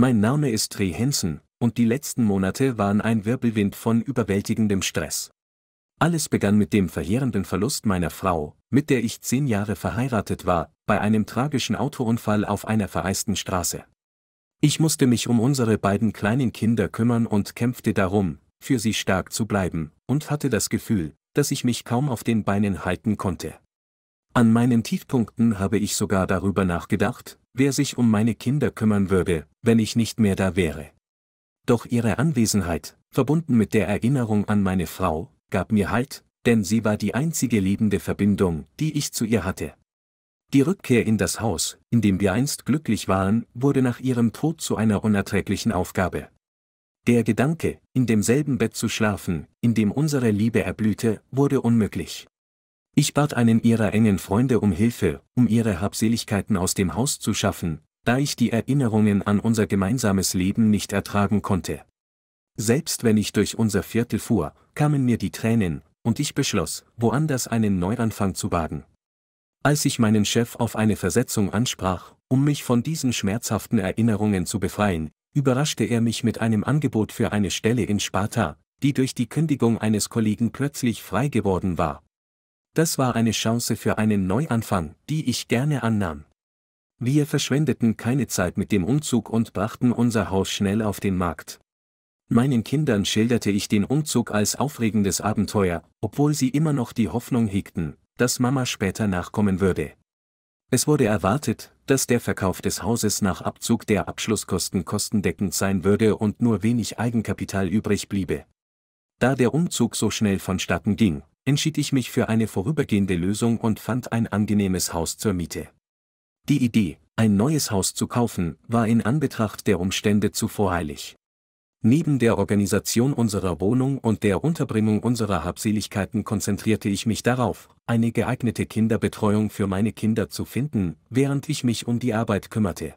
Mein Name ist Trey Henson, und die letzten Monate waren ein Wirbelwind von überwältigendem Stress. Alles begann mit dem verheerenden Verlust meiner Frau, mit der ich zehn Jahre verheiratet war, bei einem tragischen Autounfall auf einer vereisten Straße. Ich musste mich um unsere beiden kleinen Kinder kümmern und kämpfte darum, für sie stark zu bleiben, und hatte das Gefühl, dass ich mich kaum auf den Beinen halten konnte. An meinen Tiefpunkten habe ich sogar darüber nachgedacht, wer sich um meine Kinder kümmern würde, wenn ich nicht mehr da wäre. Doch ihre Anwesenheit, verbunden mit der Erinnerung an meine Frau, gab mir Halt, denn sie war die einzige liebende Verbindung, die ich zu ihr hatte. Die Rückkehr in das Haus, in dem wir einst glücklich waren, wurde nach ihrem Tod zu einer unerträglichen Aufgabe. Der Gedanke, in demselben Bett zu schlafen, in dem unsere Liebe erblühte, wurde unmöglich. Ich bat einen ihrer engen Freunde um Hilfe, um ihre Habseligkeiten aus dem Haus zu schaffen, da ich die Erinnerungen an unser gemeinsames Leben nicht ertragen konnte. Selbst wenn ich durch unser Viertel fuhr, kamen mir die Tränen, und ich beschloss, woanders einen Neuanfang zu wagen. Als ich meinen Chef auf eine Versetzung ansprach, um mich von diesen schmerzhaften Erinnerungen zu befreien, überraschte er mich mit einem Angebot für eine Stelle in Sparta, die durch die Kündigung eines Kollegen plötzlich frei geworden war. Das war eine Chance für einen Neuanfang, die ich gerne annahm. Wir verschwendeten keine Zeit mit dem Umzug und brachten unser Haus schnell auf den Markt. Meinen Kindern schilderte ich den Umzug als aufregendes Abenteuer, obwohl sie immer noch die Hoffnung hegten, dass Mama später nachkommen würde. Es wurde erwartet, dass der Verkauf des Hauses nach Abzug der Abschlusskosten kostendeckend sein würde und nur wenig Eigenkapital übrig bliebe. Da der Umzug so schnell vonstatten ging, entschied ich mich für eine vorübergehende Lösung und fand ein angenehmes Haus zur Miete. Die Idee, ein neues Haus zu kaufen, war in Anbetracht der Umstände zu voreilig. Neben der Organisation unserer Wohnung und der Unterbringung unserer Habseligkeiten konzentrierte ich mich darauf, eine geeignete Kinderbetreuung für meine Kinder zu finden, während ich mich um die Arbeit kümmerte.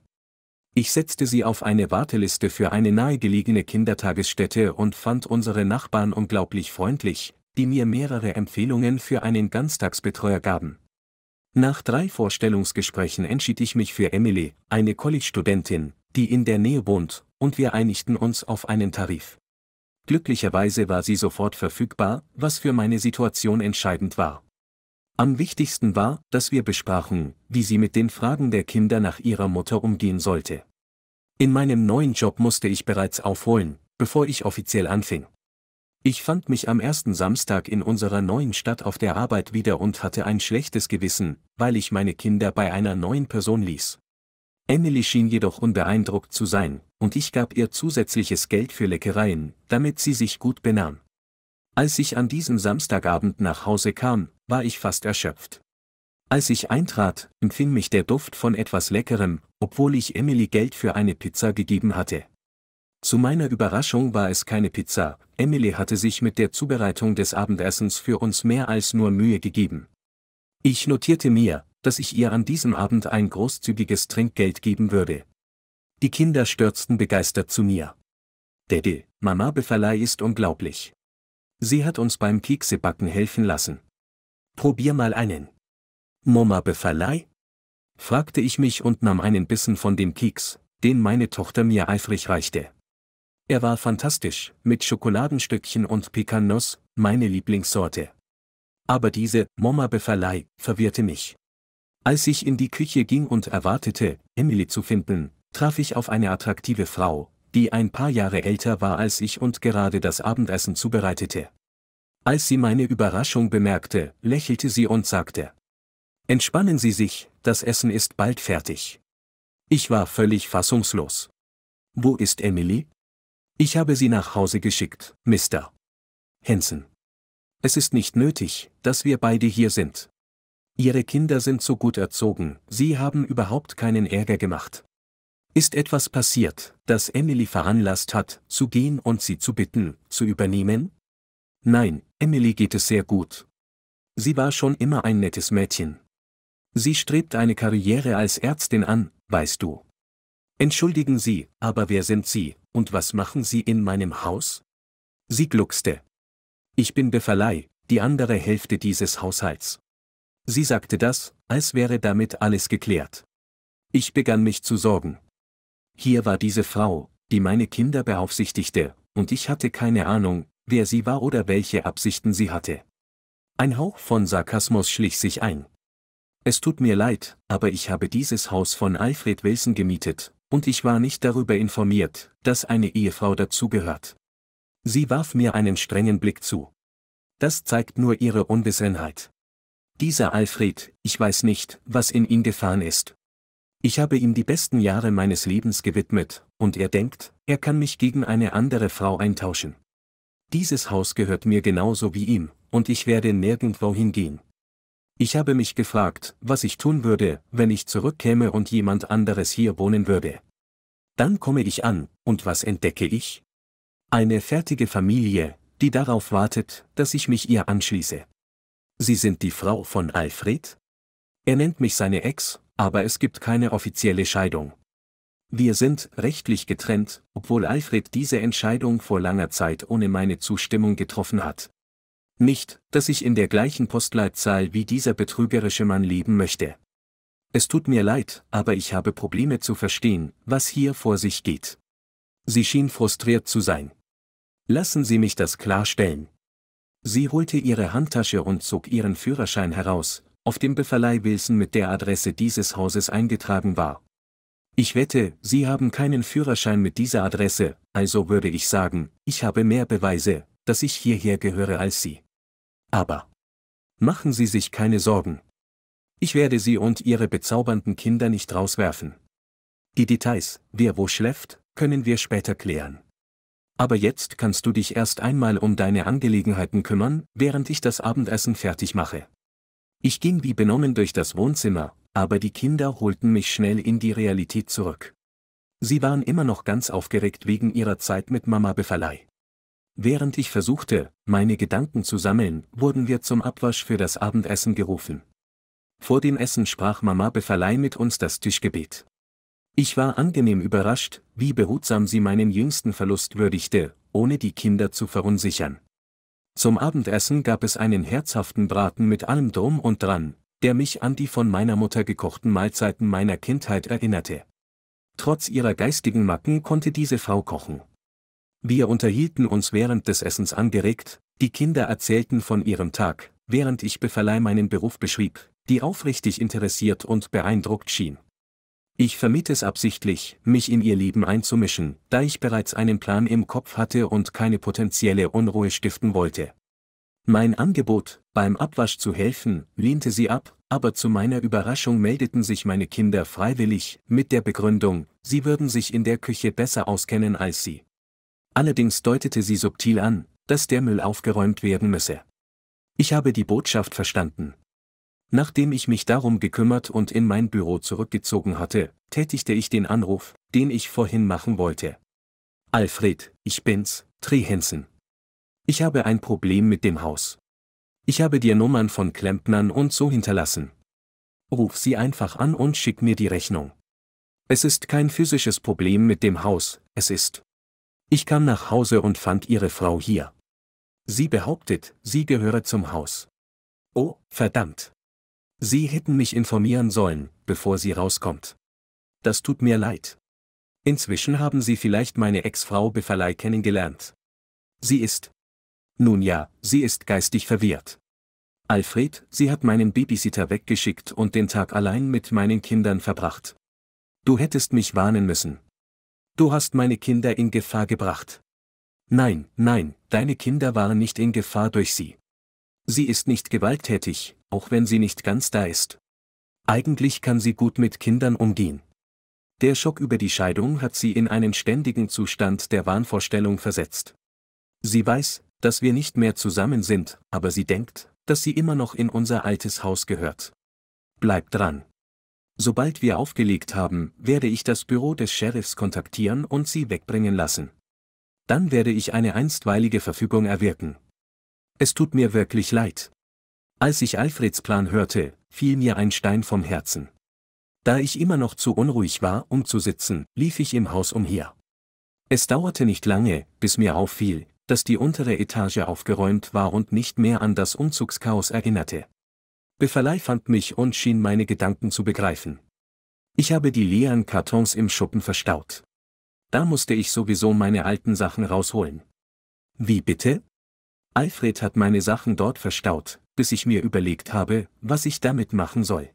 Ich setzte sie auf eine Warteliste für eine nahegelegene Kindertagesstätte und fand unsere Nachbarn unglaublich freundlich, die mir mehrere Empfehlungen für einen Ganztagsbetreuer gaben. Nach drei Vorstellungsgesprächen entschied ich mich für Emily, eine College-Studentin, die in der Nähe wohnt, und wir einigten uns auf einen Tarif. Glücklicherweise war sie sofort verfügbar, was für meine Situation entscheidend war. Am wichtigsten war, dass wir besprachen, wie sie mit den Fragen der Kinder nach ihrer Mutter umgehen sollte. In meinem neuen Job musste ich bereits aufholen, bevor ich offiziell anfing. Ich fand mich am ersten Samstag in unserer neuen Stadt auf der Arbeit wieder und hatte ein schlechtes Gewissen, weil ich meine Kinder bei einer neuen Person ließ. Emily schien jedoch unbeeindruckt zu sein, und ich gab ihr zusätzliches Geld für Leckereien, damit sie sich gut benahm. Als ich an diesem Samstagabend nach Hause kam, war ich fast erschöpft. Als ich eintrat, empfing mich der Duft von etwas Leckerem, obwohl ich Emily Geld für eine Pizza gegeben hatte. Zu meiner Überraschung war es keine Pizza, Emily hatte sich mit der Zubereitung des Abendessens für uns mehr als nur Mühe gegeben. Ich notierte mir, dass ich ihr an diesem Abend ein großzügiges Trinkgeld geben würde. Die Kinder stürzten begeistert zu mir. Daddy, Mama Beverlei ist unglaublich. Sie hat uns beim Keksebacken helfen lassen. Probier mal einen. Mama Beverlei? fragte ich mich und nahm einen Bissen von dem Keks, den meine Tochter mir eifrig reichte. Er war fantastisch, mit Schokoladenstückchen und Pekannuss, meine Lieblingssorte. Aber diese Moma-Befallei verwirrte mich. Als ich in die Küche ging und erwartete, Emily zu finden, traf ich auf eine attraktive Frau, die ein paar Jahre älter war als ich und gerade das Abendessen zubereitete. Als sie meine Überraschung bemerkte, lächelte sie und sagte, Entspannen Sie sich, das Essen ist bald fertig. Ich war völlig fassungslos. Wo ist Emily? Ich habe sie nach Hause geschickt, Mr. Henson. Es ist nicht nötig, dass wir beide hier sind. Ihre Kinder sind so gut erzogen, sie haben überhaupt keinen Ärger gemacht. Ist etwas passiert, das Emily veranlasst hat, zu gehen und sie zu bitten, zu übernehmen? Nein, Emily geht es sehr gut. Sie war schon immer ein nettes Mädchen. Sie strebt eine Karriere als Ärztin an, weißt du. Entschuldigen Sie, aber wer sind Sie, und was machen Sie in meinem Haus? Sie gluckste. Ich bin Beverlei, die andere Hälfte dieses Haushalts. Sie sagte das, als wäre damit alles geklärt. Ich begann mich zu sorgen. Hier war diese Frau, die meine Kinder beaufsichtigte, und ich hatte keine Ahnung, wer sie war oder welche Absichten sie hatte. Ein Hauch von Sarkasmus schlich sich ein. Es tut mir leid, aber ich habe dieses Haus von Alfred Wilson gemietet, und ich war nicht darüber informiert, dass eine Ehefrau dazugehört. Sie warf mir einen strengen Blick zu. Das zeigt nur ihre Unbesonnenheit. Dieser Alfred, ich weiß nicht, was in ihn gefahren ist. Ich habe ihm die besten Jahre meines Lebens gewidmet, und er denkt, er kann mich gegen eine andere Frau eintauschen. Dieses Haus gehört mir genauso wie ihm, und ich werde nirgendwo hingehen, ich habe mich gefragt, was ich tun würde, wenn ich zurückkäme und jemand anderes hier wohnen würde. Dann komme ich an, und was entdecke ich? Eine fertige Familie, die darauf wartet, dass ich mich ihr anschließe. Sie sind die Frau von Alfred? Er nennt mich seine Ex, aber es gibt keine offizielle Scheidung. Wir sind rechtlich getrennt, obwohl Alfred diese Entscheidung vor langer Zeit ohne meine Zustimmung getroffen hat. Nicht, dass ich in der gleichen Postleitzahl wie dieser betrügerische Mann leben möchte. Es tut mir leid, aber ich habe Probleme zu verstehen, was hier vor sich geht. Sie schien frustriert zu sein. Lassen Sie mich das klarstellen. Sie holte ihre Handtasche und zog ihren Führerschein heraus, auf dem Beverleih Wilson mit der Adresse dieses Hauses eingetragen war. Ich wette, Sie haben keinen Führerschein mit dieser Adresse, also würde ich sagen, ich habe mehr Beweise, dass ich hierher gehöre als Sie. Aber machen Sie sich keine Sorgen. Ich werde Sie und Ihre bezaubernden Kinder nicht rauswerfen. Die Details, wer wo schläft, können wir später klären. Aber jetzt kannst du dich erst einmal um deine Angelegenheiten kümmern, während ich das Abendessen fertig mache. Ich ging wie benommen durch das Wohnzimmer, aber die Kinder holten mich schnell in die Realität zurück. Sie waren immer noch ganz aufgeregt wegen ihrer Zeit mit Mama Befallei. Während ich versuchte, meine Gedanken zu sammeln, wurden wir zum Abwasch für das Abendessen gerufen. Vor dem Essen sprach Mama Befalei mit uns das Tischgebet. Ich war angenehm überrascht, wie behutsam sie meinen jüngsten Verlust würdigte, ohne die Kinder zu verunsichern. Zum Abendessen gab es einen herzhaften Braten mit allem Drum und Dran, der mich an die von meiner Mutter gekochten Mahlzeiten meiner Kindheit erinnerte. Trotz ihrer geistigen Macken konnte diese Frau kochen. Wir unterhielten uns während des Essens angeregt, die Kinder erzählten von ihrem Tag, während ich Befferlei meinen Beruf beschrieb, die aufrichtig interessiert und beeindruckt schien. Ich vermied es absichtlich, mich in ihr Leben einzumischen, da ich bereits einen Plan im Kopf hatte und keine potenzielle Unruhe stiften wollte. Mein Angebot, beim Abwasch zu helfen, lehnte sie ab, aber zu meiner Überraschung meldeten sich meine Kinder freiwillig, mit der Begründung, sie würden sich in der Küche besser auskennen als sie. Allerdings deutete sie subtil an, dass der Müll aufgeräumt werden müsse. Ich habe die Botschaft verstanden. Nachdem ich mich darum gekümmert und in mein Büro zurückgezogen hatte, tätigte ich den Anruf, den ich vorhin machen wollte. Alfred, ich bin's, Trehensen. Ich habe ein Problem mit dem Haus. Ich habe dir Nummern von Klempnern und so hinterlassen. Ruf sie einfach an und schick mir die Rechnung. Es ist kein physisches Problem mit dem Haus, es ist, ich kam nach Hause und fand ihre Frau hier. Sie behauptet, sie gehöre zum Haus. Oh, verdammt. Sie hätten mich informieren sollen, bevor sie rauskommt. Das tut mir leid. Inzwischen haben Sie vielleicht meine Ex-Frau Befalei kennengelernt. Sie ist. Nun ja, sie ist geistig verwirrt. Alfred, sie hat meinen Babysitter weggeschickt und den Tag allein mit meinen Kindern verbracht. Du hättest mich warnen müssen, Du hast meine Kinder in Gefahr gebracht. Nein, nein, deine Kinder waren nicht in Gefahr durch sie. Sie ist nicht gewalttätig, auch wenn sie nicht ganz da ist. Eigentlich kann sie gut mit Kindern umgehen. Der Schock über die Scheidung hat sie in einen ständigen Zustand der Wahnvorstellung versetzt. Sie weiß, dass wir nicht mehr zusammen sind, aber sie denkt, dass sie immer noch in unser altes Haus gehört. Bleib dran. Sobald wir aufgelegt haben, werde ich das Büro des Sheriffs kontaktieren und sie wegbringen lassen. Dann werde ich eine einstweilige Verfügung erwirken. Es tut mir wirklich leid. Als ich Alfreds Plan hörte, fiel mir ein Stein vom Herzen. Da ich immer noch zu unruhig war, um zu sitzen, lief ich im Haus umher. Es dauerte nicht lange, bis mir auffiel, dass die untere Etage aufgeräumt war und nicht mehr an das Umzugschaos erinnerte. Befferlei fand mich und schien meine Gedanken zu begreifen. Ich habe die leeren Kartons im Schuppen verstaut. Da musste ich sowieso meine alten Sachen rausholen. Wie bitte? Alfred hat meine Sachen dort verstaut, bis ich mir überlegt habe, was ich damit machen soll.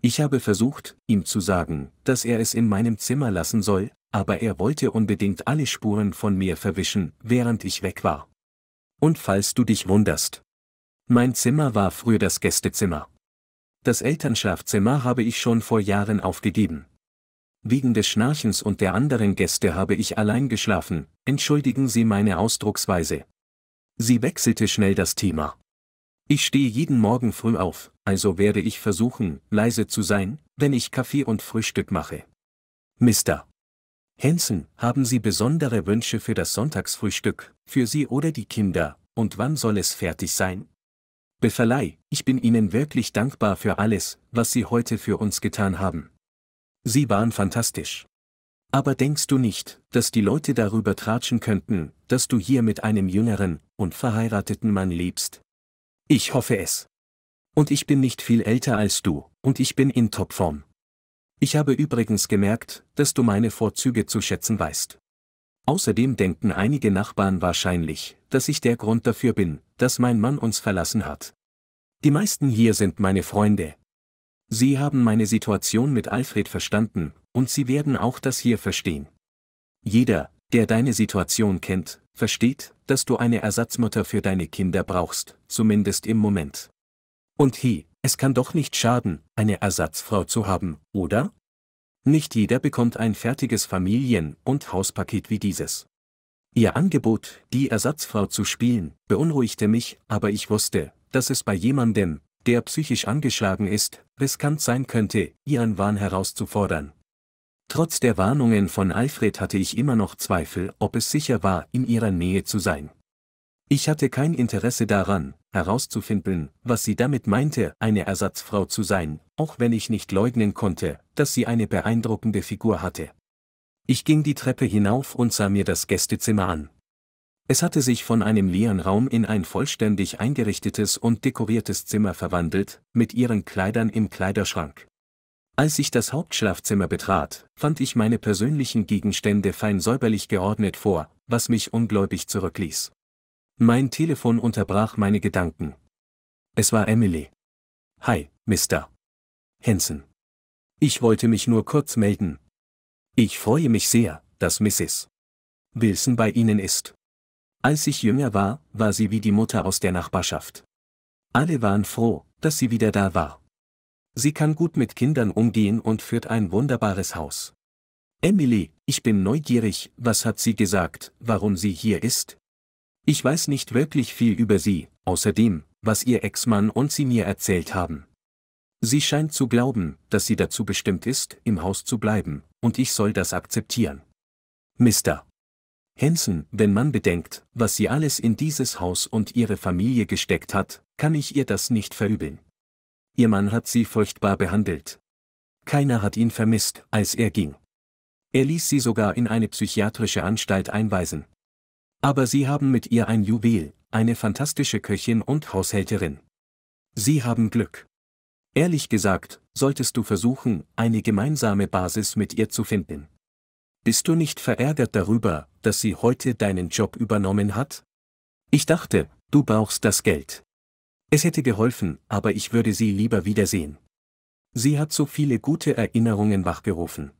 Ich habe versucht, ihm zu sagen, dass er es in meinem Zimmer lassen soll, aber er wollte unbedingt alle Spuren von mir verwischen, während ich weg war. Und falls du dich wunderst, mein Zimmer war früher das Gästezimmer. Das Elternschaftzimmer habe ich schon vor Jahren aufgegeben. Wegen des Schnarchens und der anderen Gäste habe ich allein geschlafen, entschuldigen Sie meine Ausdrucksweise. Sie wechselte schnell das Thema. Ich stehe jeden Morgen früh auf, also werde ich versuchen, leise zu sein, wenn ich Kaffee und Frühstück mache. Mister Hansen, haben Sie besondere Wünsche für das Sonntagsfrühstück, für Sie oder die Kinder, und wann soll es fertig sein? Beverlei, ich bin Ihnen wirklich dankbar für alles, was Sie heute für uns getan haben. Sie waren fantastisch. Aber denkst du nicht, dass die Leute darüber tratschen könnten, dass du hier mit einem jüngeren, und verheirateten Mann lebst? Ich hoffe es. Und ich bin nicht viel älter als du, und ich bin in Topform. Ich habe übrigens gemerkt, dass du meine Vorzüge zu schätzen weißt. Außerdem denken einige Nachbarn wahrscheinlich, dass ich der Grund dafür bin, dass mein Mann uns verlassen hat. Die meisten hier sind meine Freunde. Sie haben meine Situation mit Alfred verstanden, und sie werden auch das hier verstehen. Jeder, der deine Situation kennt, versteht, dass du eine Ersatzmutter für deine Kinder brauchst, zumindest im Moment. Und hi, es kann doch nicht schaden, eine Ersatzfrau zu haben, oder? Nicht jeder bekommt ein fertiges Familien- und Hauspaket wie dieses. Ihr Angebot, die Ersatzfrau zu spielen, beunruhigte mich, aber ich wusste, dass es bei jemandem, der psychisch angeschlagen ist, riskant sein könnte, ihren Wahn herauszufordern. Trotz der Warnungen von Alfred hatte ich immer noch Zweifel, ob es sicher war, in ihrer Nähe zu sein. Ich hatte kein Interesse daran, herauszufinden, was sie damit meinte, eine Ersatzfrau zu sein, auch wenn ich nicht leugnen konnte, dass sie eine beeindruckende Figur hatte. Ich ging die Treppe hinauf und sah mir das Gästezimmer an. Es hatte sich von einem leeren Raum in ein vollständig eingerichtetes und dekoriertes Zimmer verwandelt, mit ihren Kleidern im Kleiderschrank. Als ich das Hauptschlafzimmer betrat, fand ich meine persönlichen Gegenstände fein säuberlich geordnet vor, was mich ungläubig zurückließ. Mein Telefon unterbrach meine Gedanken. Es war Emily. Hi, Mr. Henson. Ich wollte mich nur kurz melden. Ich freue mich sehr, dass Mrs. Wilson bei Ihnen ist. Als ich jünger war, war sie wie die Mutter aus der Nachbarschaft. Alle waren froh, dass sie wieder da war. Sie kann gut mit Kindern umgehen und führt ein wunderbares Haus. Emily, ich bin neugierig, was hat sie gesagt, warum sie hier ist? Ich weiß nicht wirklich viel über sie, außer dem, was ihr Ex-Mann und sie mir erzählt haben. Sie scheint zu glauben, dass sie dazu bestimmt ist, im Haus zu bleiben, und ich soll das akzeptieren. Mr. Henson, wenn man bedenkt, was sie alles in dieses Haus und ihre Familie gesteckt hat, kann ich ihr das nicht verübeln. Ihr Mann hat sie furchtbar behandelt. Keiner hat ihn vermisst, als er ging. Er ließ sie sogar in eine psychiatrische Anstalt einweisen. Aber Sie haben mit ihr ein Juwel, eine fantastische Köchin und Haushälterin. Sie haben Glück. Ehrlich gesagt, solltest du versuchen, eine gemeinsame Basis mit ihr zu finden. Bist du nicht verärgert darüber, dass sie heute deinen Job übernommen hat? Ich dachte, du brauchst das Geld. Es hätte geholfen, aber ich würde sie lieber wiedersehen. Sie hat so viele gute Erinnerungen wachgerufen.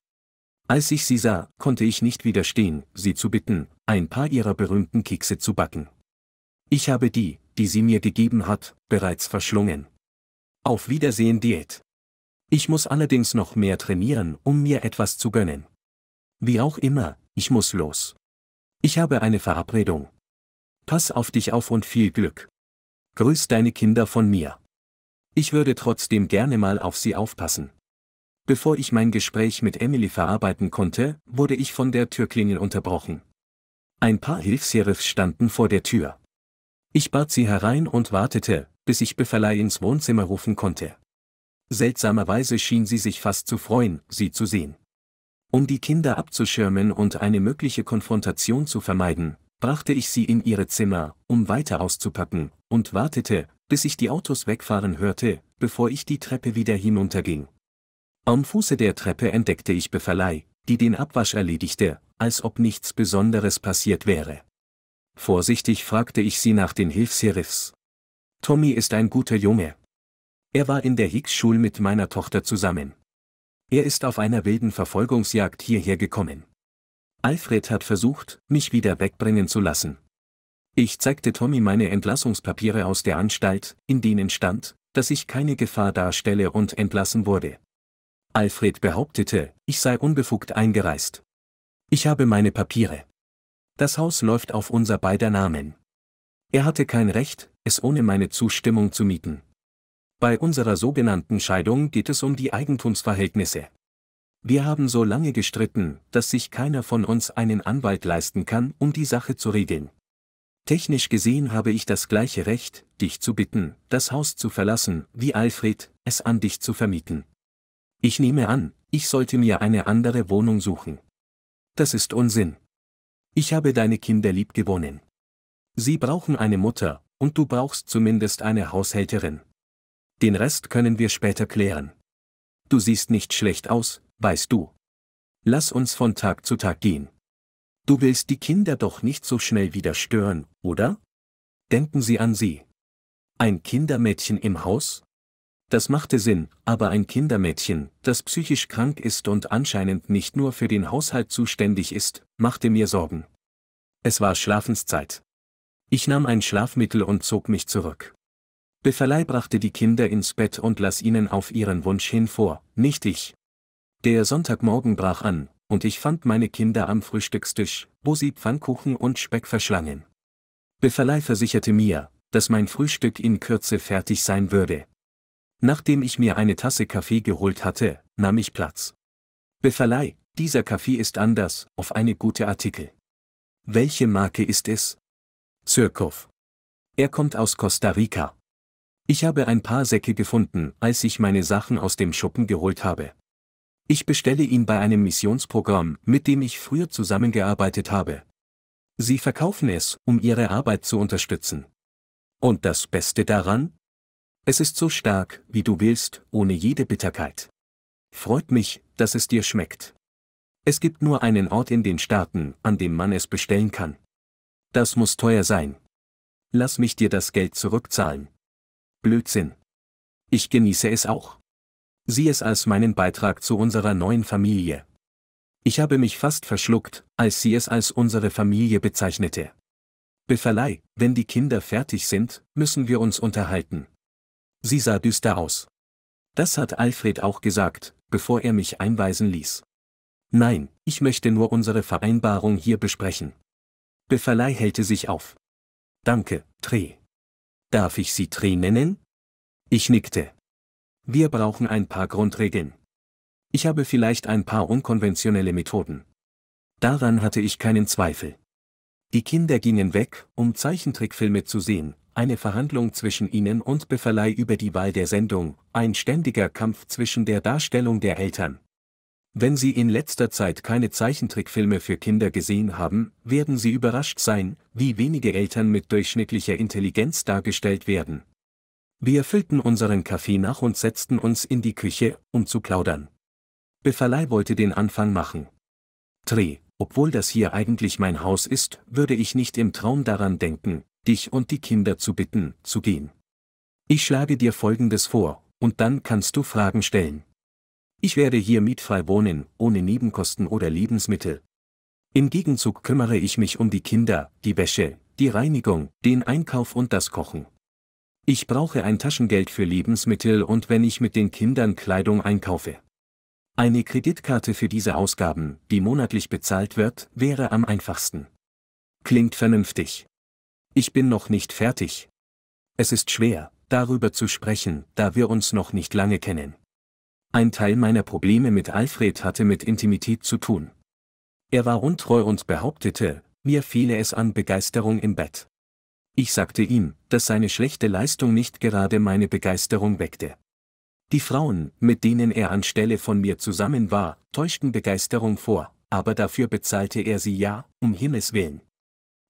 Als ich sie sah, konnte ich nicht widerstehen, sie zu bitten, ein paar ihrer berühmten Kekse zu backen. Ich habe die, die sie mir gegeben hat, bereits verschlungen. Auf Wiedersehen Diät. Ich muss allerdings noch mehr trainieren, um mir etwas zu gönnen. Wie auch immer, ich muss los. Ich habe eine Verabredung. Pass auf dich auf und viel Glück. Grüß deine Kinder von mir. Ich würde trotzdem gerne mal auf sie aufpassen. Bevor ich mein Gespräch mit Emily verarbeiten konnte, wurde ich von der Türklingel unterbrochen. Ein paar Hilfsheriffs standen vor der Tür. Ich bat sie herein und wartete, bis ich Befferlei ins Wohnzimmer rufen konnte. Seltsamerweise schien sie sich fast zu freuen, sie zu sehen. Um die Kinder abzuschirmen und eine mögliche Konfrontation zu vermeiden, brachte ich sie in ihre Zimmer, um weiter auszupacken, und wartete, bis ich die Autos wegfahren hörte, bevor ich die Treppe wieder hinunterging. Am Fuße der Treppe entdeckte ich Beverlei, die den Abwasch erledigte, als ob nichts Besonderes passiert wäre. Vorsichtig fragte ich sie nach den Hilfsheriffs. Tommy ist ein guter Junge. Er war in der Hicks-Schule mit meiner Tochter zusammen. Er ist auf einer wilden Verfolgungsjagd hierher gekommen. Alfred hat versucht, mich wieder wegbringen zu lassen. Ich zeigte Tommy meine Entlassungspapiere aus der Anstalt, in denen stand, dass ich keine Gefahr darstelle und entlassen wurde. Alfred behauptete, ich sei unbefugt eingereist. Ich habe meine Papiere. Das Haus läuft auf unser beider Namen. Er hatte kein Recht, es ohne meine Zustimmung zu mieten. Bei unserer sogenannten Scheidung geht es um die Eigentumsverhältnisse. Wir haben so lange gestritten, dass sich keiner von uns einen Anwalt leisten kann, um die Sache zu regeln. Technisch gesehen habe ich das gleiche Recht, dich zu bitten, das Haus zu verlassen, wie Alfred, es an dich zu vermieten. Ich nehme an, ich sollte mir eine andere Wohnung suchen. Das ist Unsinn. Ich habe deine Kinder lieb gewonnen. Sie brauchen eine Mutter, und du brauchst zumindest eine Haushälterin. Den Rest können wir später klären. Du siehst nicht schlecht aus, weißt du. Lass uns von Tag zu Tag gehen. Du willst die Kinder doch nicht so schnell wieder stören, oder? Denken Sie an sie. Ein Kindermädchen im Haus? Das machte Sinn, aber ein Kindermädchen, das psychisch krank ist und anscheinend nicht nur für den Haushalt zuständig ist, machte mir Sorgen. Es war Schlafenszeit. Ich nahm ein Schlafmittel und zog mich zurück. Befalei brachte die Kinder ins Bett und las ihnen auf ihren Wunsch hin vor, nicht ich. Der Sonntagmorgen brach an, und ich fand meine Kinder am Frühstückstisch, wo sie Pfannkuchen und Speck verschlangen. Befalei versicherte mir, dass mein Frühstück in Kürze fertig sein würde, Nachdem ich mir eine Tasse Kaffee geholt hatte, nahm ich Platz. Befferlei, dieser Kaffee ist anders, auf eine gute Artikel. Welche Marke ist es? Zirkow. Er kommt aus Costa Rica. Ich habe ein paar Säcke gefunden, als ich meine Sachen aus dem Schuppen geholt habe. Ich bestelle ihn bei einem Missionsprogramm, mit dem ich früher zusammengearbeitet habe. Sie verkaufen es, um ihre Arbeit zu unterstützen. Und das Beste daran, es ist so stark, wie du willst, ohne jede Bitterkeit. Freut mich, dass es dir schmeckt. Es gibt nur einen Ort in den Staaten, an dem man es bestellen kann. Das muss teuer sein. Lass mich dir das Geld zurückzahlen. Blödsinn. Ich genieße es auch. Sieh es als meinen Beitrag zu unserer neuen Familie. Ich habe mich fast verschluckt, als sie es als unsere Familie bezeichnete. Befferlei, wenn die Kinder fertig sind, müssen wir uns unterhalten sie sah düster aus. Das hat Alfred auch gesagt, bevor er mich einweisen ließ. Nein, ich möchte nur unsere Vereinbarung hier besprechen. Befalei hält sich auf. Danke, Tre. Darf ich Sie Tre nennen? Ich nickte. Wir brauchen ein paar Grundregeln. Ich habe vielleicht ein paar unkonventionelle Methoden. Daran hatte ich keinen Zweifel. Die Kinder gingen weg, um Zeichentrickfilme zu sehen, eine Verhandlung zwischen ihnen und Befferlei über die Wahl der Sendung, ein ständiger Kampf zwischen der Darstellung der Eltern. Wenn Sie in letzter Zeit keine Zeichentrickfilme für Kinder gesehen haben, werden Sie überrascht sein, wie wenige Eltern mit durchschnittlicher Intelligenz dargestellt werden. Wir füllten unseren Kaffee nach und setzten uns in die Küche, um zu plaudern. Befferlei wollte den Anfang machen. Tree, obwohl das hier eigentlich mein Haus ist, würde ich nicht im Traum daran denken, dich und die Kinder zu bitten, zu gehen. Ich schlage dir Folgendes vor, und dann kannst du Fragen stellen. Ich werde hier mietfrei wohnen, ohne Nebenkosten oder Lebensmittel. Im Gegenzug kümmere ich mich um die Kinder, die Wäsche, die Reinigung, den Einkauf und das Kochen. Ich brauche ein Taschengeld für Lebensmittel und wenn ich mit den Kindern Kleidung einkaufe. Eine Kreditkarte für diese Ausgaben, die monatlich bezahlt wird, wäre am einfachsten. Klingt vernünftig. Ich bin noch nicht fertig. Es ist schwer, darüber zu sprechen, da wir uns noch nicht lange kennen. Ein Teil meiner Probleme mit Alfred hatte mit Intimität zu tun. Er war untreu und behauptete, mir fehle es an Begeisterung im Bett. Ich sagte ihm, dass seine schlechte Leistung nicht gerade meine Begeisterung weckte. Die Frauen, mit denen er anstelle von mir zusammen war, täuschten Begeisterung vor, aber dafür bezahlte er sie ja, um Himmels willen.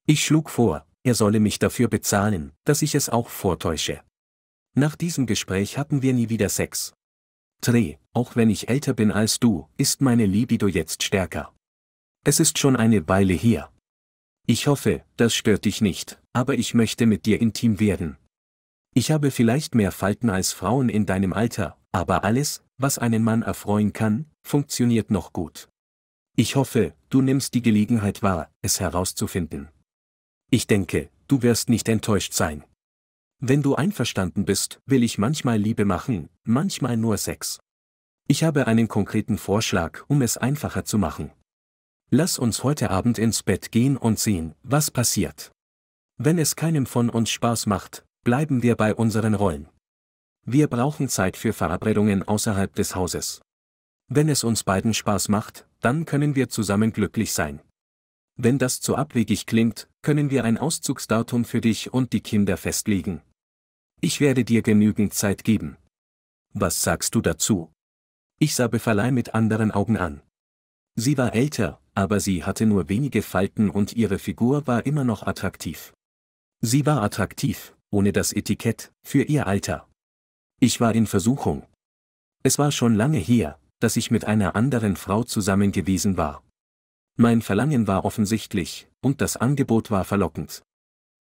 Ich schlug vor, er solle mich dafür bezahlen, dass ich es auch vortäusche. Nach diesem Gespräch hatten wir nie wieder Sex. Tre, auch wenn ich älter bin als du, ist meine Libido jetzt stärker. Es ist schon eine Weile hier. Ich hoffe, das stört dich nicht, aber ich möchte mit dir intim werden. Ich habe vielleicht mehr Falten als Frauen in deinem Alter, aber alles, was einen Mann erfreuen kann, funktioniert noch gut. Ich hoffe, du nimmst die Gelegenheit wahr, es herauszufinden. Ich denke, du wirst nicht enttäuscht sein. Wenn du einverstanden bist, will ich manchmal Liebe machen, manchmal nur Sex. Ich habe einen konkreten Vorschlag, um es einfacher zu machen. Lass uns heute Abend ins Bett gehen und sehen, was passiert. Wenn es keinem von uns Spaß macht, bleiben wir bei unseren Rollen. Wir brauchen Zeit für Verabredungen außerhalb des Hauses. Wenn es uns beiden Spaß macht, dann können wir zusammen glücklich sein. Wenn das zu abwegig klingt, können wir ein Auszugsdatum für dich und die Kinder festlegen. Ich werde dir genügend Zeit geben. Was sagst du dazu? Ich sah Befalei mit anderen Augen an. Sie war älter, aber sie hatte nur wenige Falten und ihre Figur war immer noch attraktiv. Sie war attraktiv, ohne das Etikett, für ihr Alter. Ich war in Versuchung. Es war schon lange her, dass ich mit einer anderen Frau zusammen gewesen war, mein Verlangen war offensichtlich, und das Angebot war verlockend.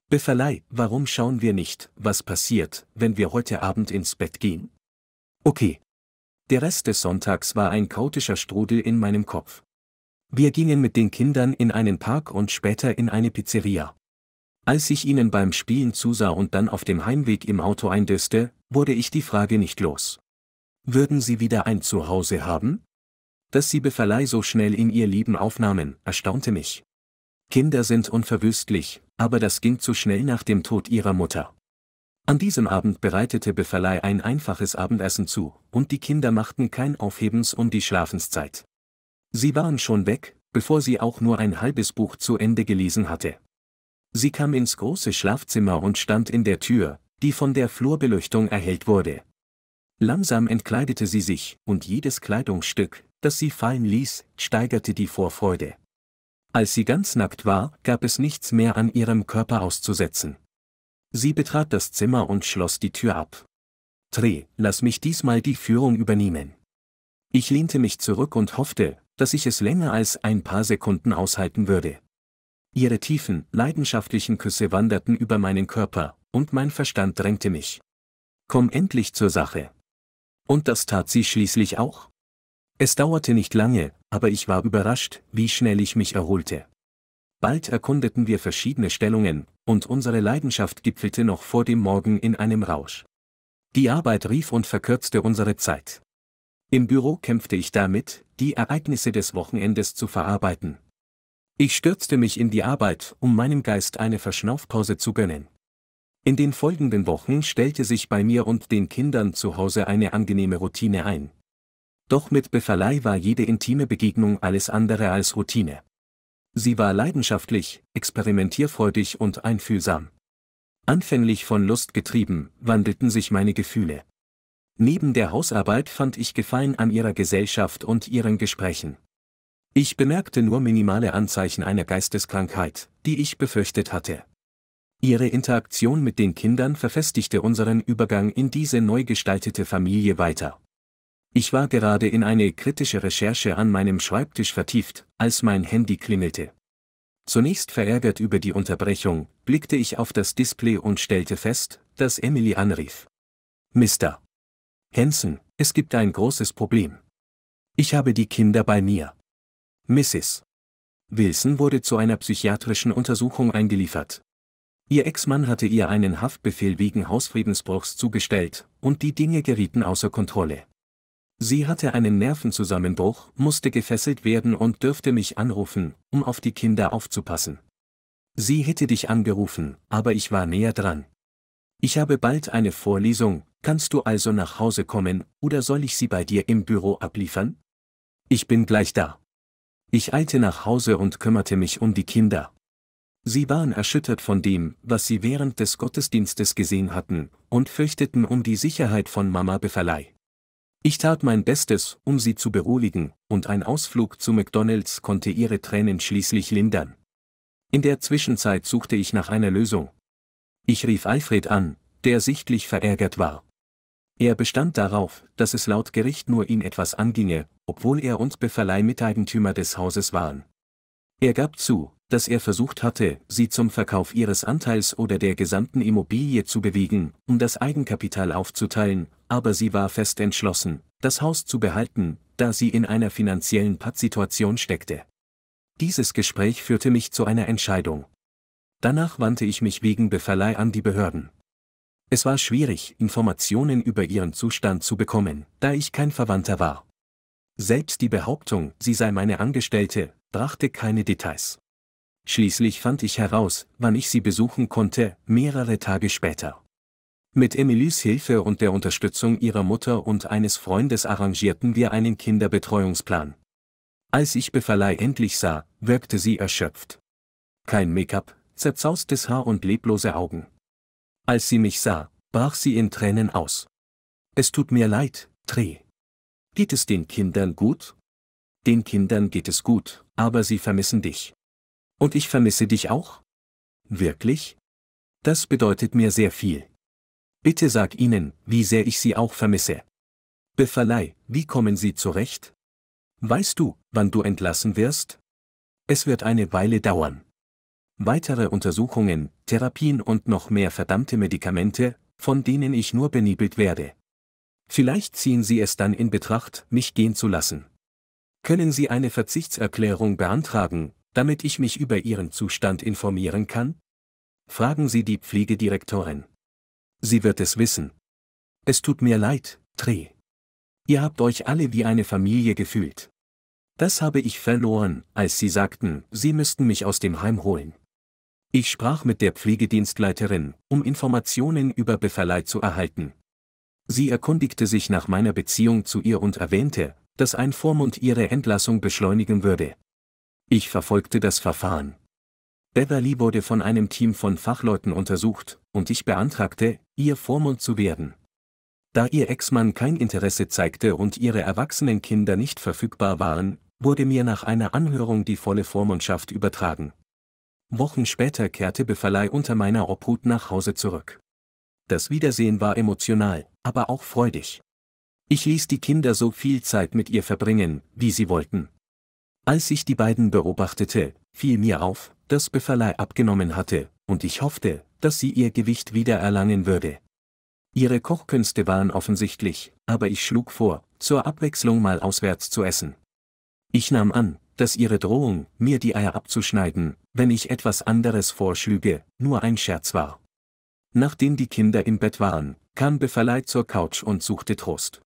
Befferlei, warum schauen wir nicht, was passiert, wenn wir heute Abend ins Bett gehen? Okay. Der Rest des Sonntags war ein chaotischer Strudel in meinem Kopf. Wir gingen mit den Kindern in einen Park und später in eine Pizzeria. Als ich ihnen beim Spielen zusah und dann auf dem Heimweg im Auto eindöste, wurde ich die Frage nicht los. Würden sie wieder ein Zuhause haben? dass sie Befalei so schnell in ihr Leben aufnahmen, erstaunte mich. Kinder sind unverwüstlich, aber das ging zu schnell nach dem Tod ihrer Mutter. An diesem Abend bereitete Befalei ein einfaches Abendessen zu, und die Kinder machten kein Aufhebens um die Schlafenszeit. Sie waren schon weg, bevor sie auch nur ein halbes Buch zu Ende gelesen hatte. Sie kam ins große Schlafzimmer und stand in der Tür, die von der Flurbeleuchtung erhellt wurde. Langsam entkleidete sie sich, und jedes Kleidungsstück, das sie fallen ließ, steigerte die Vorfreude. Als sie ganz nackt war, gab es nichts mehr an ihrem Körper auszusetzen. Sie betrat das Zimmer und schloss die Tür ab. Tre, lass mich diesmal die Führung übernehmen. Ich lehnte mich zurück und hoffte, dass ich es länger als ein paar Sekunden aushalten würde. Ihre tiefen, leidenschaftlichen Küsse wanderten über meinen Körper, und mein Verstand drängte mich. Komm endlich zur Sache. Und das tat sie schließlich auch. Es dauerte nicht lange, aber ich war überrascht, wie schnell ich mich erholte. Bald erkundeten wir verschiedene Stellungen, und unsere Leidenschaft gipfelte noch vor dem Morgen in einem Rausch. Die Arbeit rief und verkürzte unsere Zeit. Im Büro kämpfte ich damit, die Ereignisse des Wochenendes zu verarbeiten. Ich stürzte mich in die Arbeit, um meinem Geist eine Verschnaufpause zu gönnen. In den folgenden Wochen stellte sich bei mir und den Kindern zu Hause eine angenehme Routine ein. Doch mit Befalei war jede intime Begegnung alles andere als Routine. Sie war leidenschaftlich, experimentierfreudig und einfühlsam. Anfänglich von Lust getrieben, wandelten sich meine Gefühle. Neben der Hausarbeit fand ich Gefallen an ihrer Gesellschaft und ihren Gesprächen. Ich bemerkte nur minimale Anzeichen einer Geisteskrankheit, die ich befürchtet hatte. Ihre Interaktion mit den Kindern verfestigte unseren Übergang in diese neu gestaltete Familie weiter. Ich war gerade in eine kritische Recherche an meinem Schreibtisch vertieft, als mein Handy klingelte. Zunächst verärgert über die Unterbrechung, blickte ich auf das Display und stellte fest, dass Emily anrief. Mister Hansen, es gibt ein großes Problem. Ich habe die Kinder bei mir. Mrs. Wilson wurde zu einer psychiatrischen Untersuchung eingeliefert. Ihr Ex-Mann hatte ihr einen Haftbefehl wegen Hausfriedensbruchs zugestellt, und die Dinge gerieten außer Kontrolle. Sie hatte einen Nervenzusammenbruch, musste gefesselt werden und dürfte mich anrufen, um auf die Kinder aufzupassen. Sie hätte dich angerufen, aber ich war näher dran. Ich habe bald eine Vorlesung, kannst du also nach Hause kommen, oder soll ich sie bei dir im Büro abliefern? Ich bin gleich da. Ich eilte nach Hause und kümmerte mich um die Kinder. Sie waren erschüttert von dem, was sie während des Gottesdienstes gesehen hatten, und fürchteten um die Sicherheit von Mama Befallei. Ich tat mein Bestes, um sie zu beruhigen, und ein Ausflug zu McDonald's konnte ihre Tränen schließlich lindern. In der Zwischenzeit suchte ich nach einer Lösung. Ich rief Alfred an, der sichtlich verärgert war. Er bestand darauf, dass es laut Gericht nur ihn etwas anginge, obwohl er und Befferlei Miteigentümer des Hauses waren. Er gab zu, dass er versucht hatte, sie zum Verkauf ihres Anteils oder der gesamten Immobilie zu bewegen, um das Eigenkapital aufzuteilen, aber sie war fest entschlossen, das Haus zu behalten, da sie in einer finanziellen Pattsituation steckte. Dieses Gespräch führte mich zu einer Entscheidung. Danach wandte ich mich wegen Beverleih an die Behörden. Es war schwierig, Informationen über ihren Zustand zu bekommen, da ich kein Verwandter war. Selbst die Behauptung, sie sei meine Angestellte, brachte keine Details. Schließlich fand ich heraus, wann ich sie besuchen konnte, mehrere Tage später. Mit Emilys Hilfe und der Unterstützung ihrer Mutter und eines Freundes arrangierten wir einen Kinderbetreuungsplan. Als ich Befallei endlich sah, wirkte sie erschöpft. Kein Make-up, zerzaustes Haar und leblose Augen. Als sie mich sah, brach sie in Tränen aus. Es tut mir leid, Tree. Geht es den Kindern gut? Den Kindern geht es gut, aber sie vermissen dich. Und ich vermisse dich auch? Wirklich? Das bedeutet mir sehr viel. Bitte sag ihnen, wie sehr ich sie auch vermisse. Befallei, wie kommen sie zurecht? Weißt du, wann du entlassen wirst? Es wird eine Weile dauern. Weitere Untersuchungen, Therapien und noch mehr verdammte Medikamente, von denen ich nur benebelt werde. Vielleicht ziehen Sie es dann in Betracht, mich gehen zu lassen. Können Sie eine Verzichtserklärung beantragen, damit ich mich über Ihren Zustand informieren kann? Fragen Sie die Pflegedirektorin. Sie wird es wissen. Es tut mir leid, Tre. Ihr habt euch alle wie eine Familie gefühlt. Das habe ich verloren, als sie sagten, sie müssten mich aus dem Heim holen. Ich sprach mit der Pflegedienstleiterin, um Informationen über Beverlei zu erhalten. Sie erkundigte sich nach meiner Beziehung zu ihr und erwähnte, dass ein Vormund ihre Entlassung beschleunigen würde. Ich verfolgte das Verfahren. Beverly wurde von einem Team von Fachleuten untersucht, und ich beantragte, ihr Vormund zu werden. Da ihr Ex-Mann kein Interesse zeigte und ihre erwachsenen Kinder nicht verfügbar waren, wurde mir nach einer Anhörung die volle Vormundschaft übertragen. Wochen später kehrte Befallei unter meiner Obhut nach Hause zurück. Das Wiedersehen war emotional, aber auch freudig. Ich ließ die Kinder so viel Zeit mit ihr verbringen, wie sie wollten. Als ich die beiden beobachtete, fiel mir auf, dass Befferlei abgenommen hatte, und ich hoffte, dass sie ihr Gewicht wieder erlangen würde. Ihre Kochkünste waren offensichtlich, aber ich schlug vor, zur Abwechslung mal auswärts zu essen. Ich nahm an, dass ihre Drohung, mir die Eier abzuschneiden, wenn ich etwas anderes vorschlüge, nur ein Scherz war. Nachdem die Kinder im Bett waren, kam Befferlei zur Couch und suchte Trost.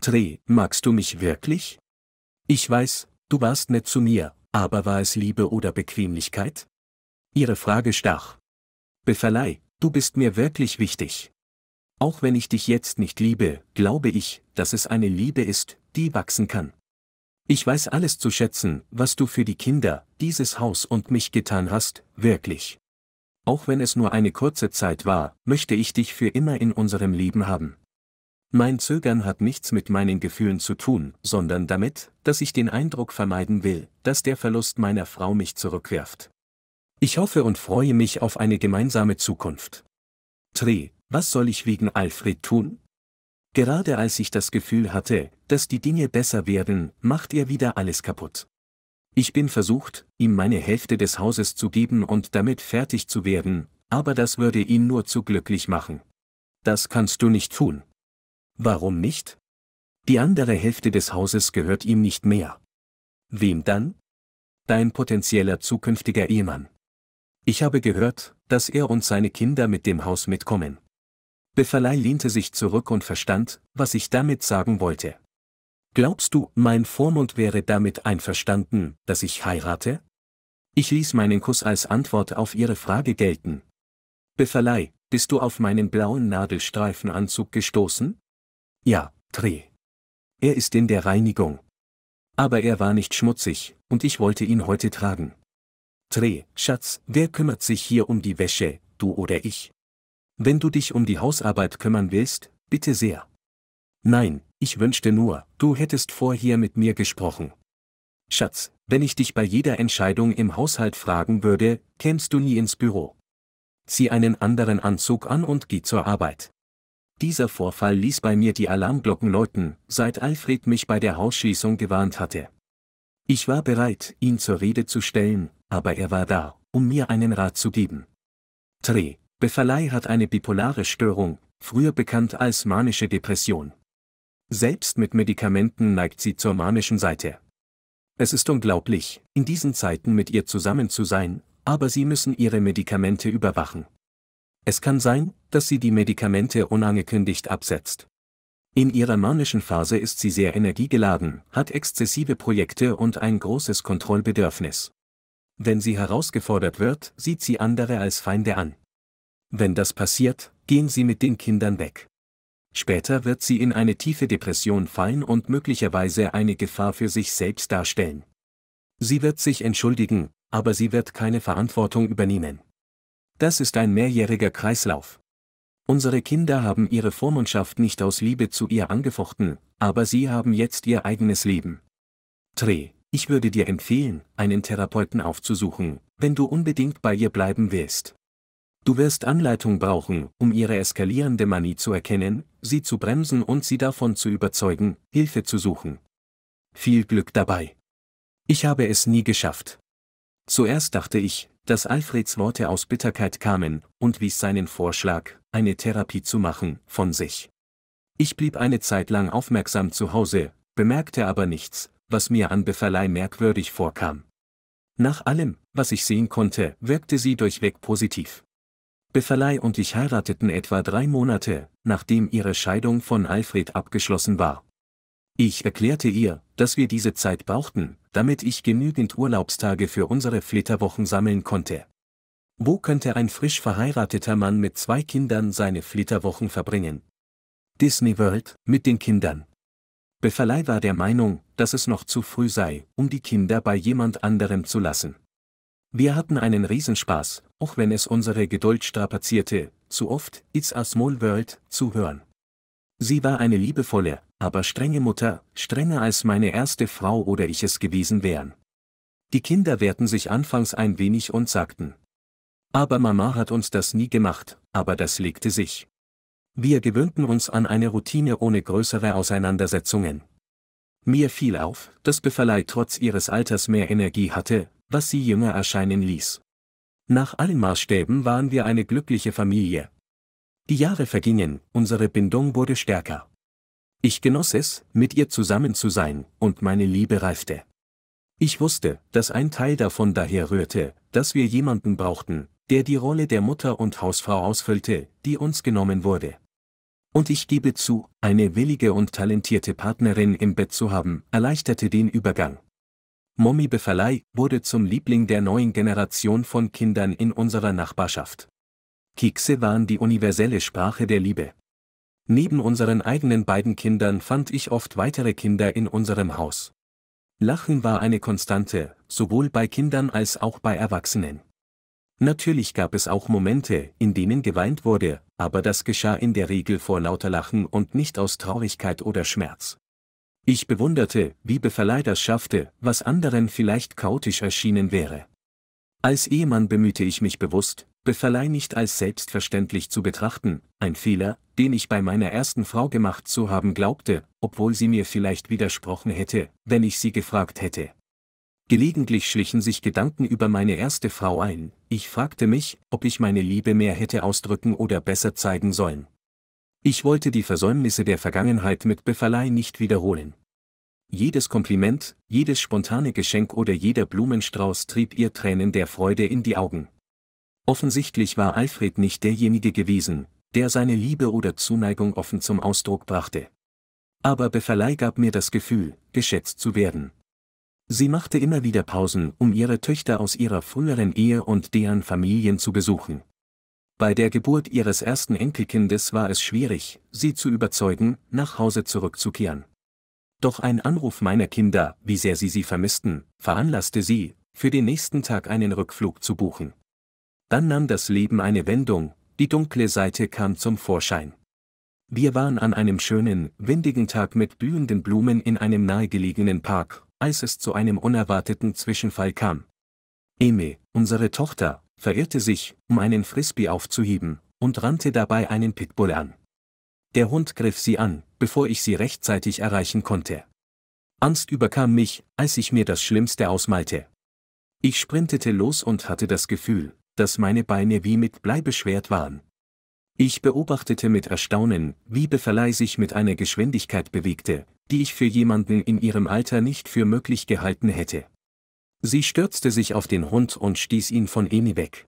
Tre, magst du mich wirklich? Ich weiß, du warst nett zu mir, aber war es Liebe oder Bequemlichkeit? Ihre Frage stach. Befferlei, du bist mir wirklich wichtig. Auch wenn ich dich jetzt nicht liebe, glaube ich, dass es eine Liebe ist, die wachsen kann. Ich weiß alles zu schätzen, was du für die Kinder, dieses Haus und mich getan hast, wirklich. Auch wenn es nur eine kurze Zeit war, möchte ich dich für immer in unserem Leben haben. Mein Zögern hat nichts mit meinen Gefühlen zu tun, sondern damit, dass ich den Eindruck vermeiden will, dass der Verlust meiner Frau mich zurückwirft. Ich hoffe und freue mich auf eine gemeinsame Zukunft. Tre, was soll ich wegen Alfred tun? Gerade als ich das Gefühl hatte, dass die Dinge besser werden, macht er wieder alles kaputt. Ich bin versucht, ihm meine Hälfte des Hauses zu geben und damit fertig zu werden, aber das würde ihn nur zu glücklich machen. Das kannst du nicht tun, Warum nicht? Die andere Hälfte des Hauses gehört ihm nicht mehr. Wem dann? Dein potenzieller zukünftiger Ehemann. Ich habe gehört, dass er und seine Kinder mit dem Haus mitkommen. Befalei lehnte sich zurück und verstand, was ich damit sagen wollte. Glaubst du, mein Vormund wäre damit einverstanden, dass ich heirate? Ich ließ meinen Kuss als Antwort auf ihre Frage gelten. Befalei, bist du auf meinen blauen Nadelstreifenanzug gestoßen? Ja, Tre. Er ist in der Reinigung. Aber er war nicht schmutzig, und ich wollte ihn heute tragen. Tre, Schatz, wer kümmert sich hier um die Wäsche, du oder ich? Wenn du dich um die Hausarbeit kümmern willst, bitte sehr. Nein, ich wünschte nur, du hättest vorher mit mir gesprochen. Schatz, wenn ich dich bei jeder Entscheidung im Haushalt fragen würde, kämst du nie ins Büro. Zieh einen anderen Anzug an und geh zur Arbeit. Dieser Vorfall ließ bei mir die Alarmglocken läuten, seit Alfred mich bei der Hausschließung gewarnt hatte. Ich war bereit, ihn zur Rede zu stellen, aber er war da, um mir einen Rat zu geben. Tre, Befalei hat eine bipolare Störung, früher bekannt als manische Depression. Selbst mit Medikamenten neigt sie zur manischen Seite. Es ist unglaublich, in diesen Zeiten mit ihr zusammen zu sein, aber Sie müssen Ihre Medikamente überwachen. Es kann sein, dass sie die Medikamente unangekündigt absetzt. In ihrer manischen Phase ist sie sehr energiegeladen, hat exzessive Projekte und ein großes Kontrollbedürfnis. Wenn sie herausgefordert wird, sieht sie andere als Feinde an. Wenn das passiert, gehen sie mit den Kindern weg. Später wird sie in eine tiefe Depression fallen und möglicherweise eine Gefahr für sich selbst darstellen. Sie wird sich entschuldigen, aber sie wird keine Verantwortung übernehmen. Das ist ein mehrjähriger Kreislauf. Unsere Kinder haben ihre Vormundschaft nicht aus Liebe zu ihr angefochten, aber sie haben jetzt ihr eigenes Leben. Tre, ich würde dir empfehlen, einen Therapeuten aufzusuchen, wenn du unbedingt bei ihr bleiben willst. Du wirst Anleitung brauchen, um ihre eskalierende Manie zu erkennen, sie zu bremsen und sie davon zu überzeugen, Hilfe zu suchen. Viel Glück dabei. Ich habe es nie geschafft. Zuerst dachte ich, dass Alfreds Worte aus Bitterkeit kamen, und wies seinen Vorschlag, eine Therapie zu machen, von sich. Ich blieb eine Zeit lang aufmerksam zu Hause, bemerkte aber nichts, was mir an Befferlei merkwürdig vorkam. Nach allem, was ich sehen konnte, wirkte sie durchweg positiv. Befferlei und ich heirateten etwa drei Monate, nachdem ihre Scheidung von Alfred abgeschlossen war. Ich erklärte ihr, dass wir diese Zeit brauchten, damit ich genügend Urlaubstage für unsere Flitterwochen sammeln konnte. Wo könnte ein frisch verheirateter Mann mit zwei Kindern seine Flitterwochen verbringen? Disney World, mit den Kindern. Befferlei war der Meinung, dass es noch zu früh sei, um die Kinder bei jemand anderem zu lassen. Wir hatten einen Riesenspaß, auch wenn es unsere Geduld strapazierte, zu oft It's a Small World zu hören. Sie war eine liebevolle, aber strenge Mutter, strenger als meine erste Frau oder ich es gewesen wären. Die Kinder wehrten sich anfangs ein wenig und sagten, aber Mama hat uns das nie gemacht, aber das legte sich. Wir gewöhnten uns an eine Routine ohne größere Auseinandersetzungen. Mir fiel auf, dass Befferlei trotz ihres Alters mehr Energie hatte, was sie jünger erscheinen ließ. Nach allen Maßstäben waren wir eine glückliche Familie. Die Jahre vergingen, unsere Bindung wurde stärker. Ich genoss es, mit ihr zusammen zu sein, und meine Liebe reifte. Ich wusste, dass ein Teil davon daher rührte, dass wir jemanden brauchten, der die Rolle der Mutter und Hausfrau ausfüllte, die uns genommen wurde. Und ich gebe zu, eine willige und talentierte Partnerin im Bett zu haben, erleichterte den Übergang. Mommy Befalei wurde zum Liebling der neuen Generation von Kindern in unserer Nachbarschaft. Kekse waren die universelle Sprache der Liebe. Neben unseren eigenen beiden Kindern fand ich oft weitere Kinder in unserem Haus. Lachen war eine Konstante, sowohl bei Kindern als auch bei Erwachsenen. Natürlich gab es auch Momente, in denen geweint wurde, aber das geschah in der Regel vor lauter Lachen und nicht aus Traurigkeit oder Schmerz. Ich bewunderte, wie Beverlei das schaffte, was anderen vielleicht chaotisch erschienen wäre. Als Ehemann bemühte ich mich bewusst, Bettelei nicht als selbstverständlich zu betrachten, ein Fehler, den ich bei meiner ersten Frau gemacht zu haben glaubte, obwohl sie mir vielleicht widersprochen hätte, wenn ich sie gefragt hätte. Gelegentlich schlichen sich Gedanken über meine erste Frau ein, ich fragte mich, ob ich meine Liebe mehr hätte ausdrücken oder besser zeigen sollen. Ich wollte die Versäumnisse der Vergangenheit mit Befallei nicht wiederholen. Jedes Kompliment, jedes spontane Geschenk oder jeder Blumenstrauß trieb ihr Tränen der Freude in die Augen. Offensichtlich war Alfred nicht derjenige gewesen, der seine Liebe oder Zuneigung offen zum Ausdruck brachte. Aber Beverlei gab mir das Gefühl, geschätzt zu werden. Sie machte immer wieder Pausen, um ihre Töchter aus ihrer früheren Ehe und deren Familien zu besuchen. Bei der Geburt ihres ersten Enkelkindes war es schwierig, sie zu überzeugen, nach Hause zurückzukehren. Doch ein Anruf meiner Kinder, wie sehr sie sie vermissten, veranlasste sie, für den nächsten Tag einen Rückflug zu buchen. Dann nahm das Leben eine Wendung, die dunkle Seite kam zum Vorschein. Wir waren an einem schönen, windigen Tag mit blühenden Blumen in einem nahegelegenen Park, als es zu einem unerwarteten Zwischenfall kam. Eme, unsere Tochter, verirrte sich, um einen Frisbee aufzuheben, und rannte dabei einen Pitbull an. Der Hund griff sie an, bevor ich sie rechtzeitig erreichen konnte. Angst überkam mich, als ich mir das Schlimmste ausmalte. Ich sprintete los und hatte das Gefühl, dass meine Beine wie mit Blei beschwert waren. Ich beobachtete mit Erstaunen, wie Beverlei sich mit einer Geschwindigkeit bewegte, die ich für jemanden in ihrem Alter nicht für möglich gehalten hätte. Sie stürzte sich auf den Hund und stieß ihn von Eni weg.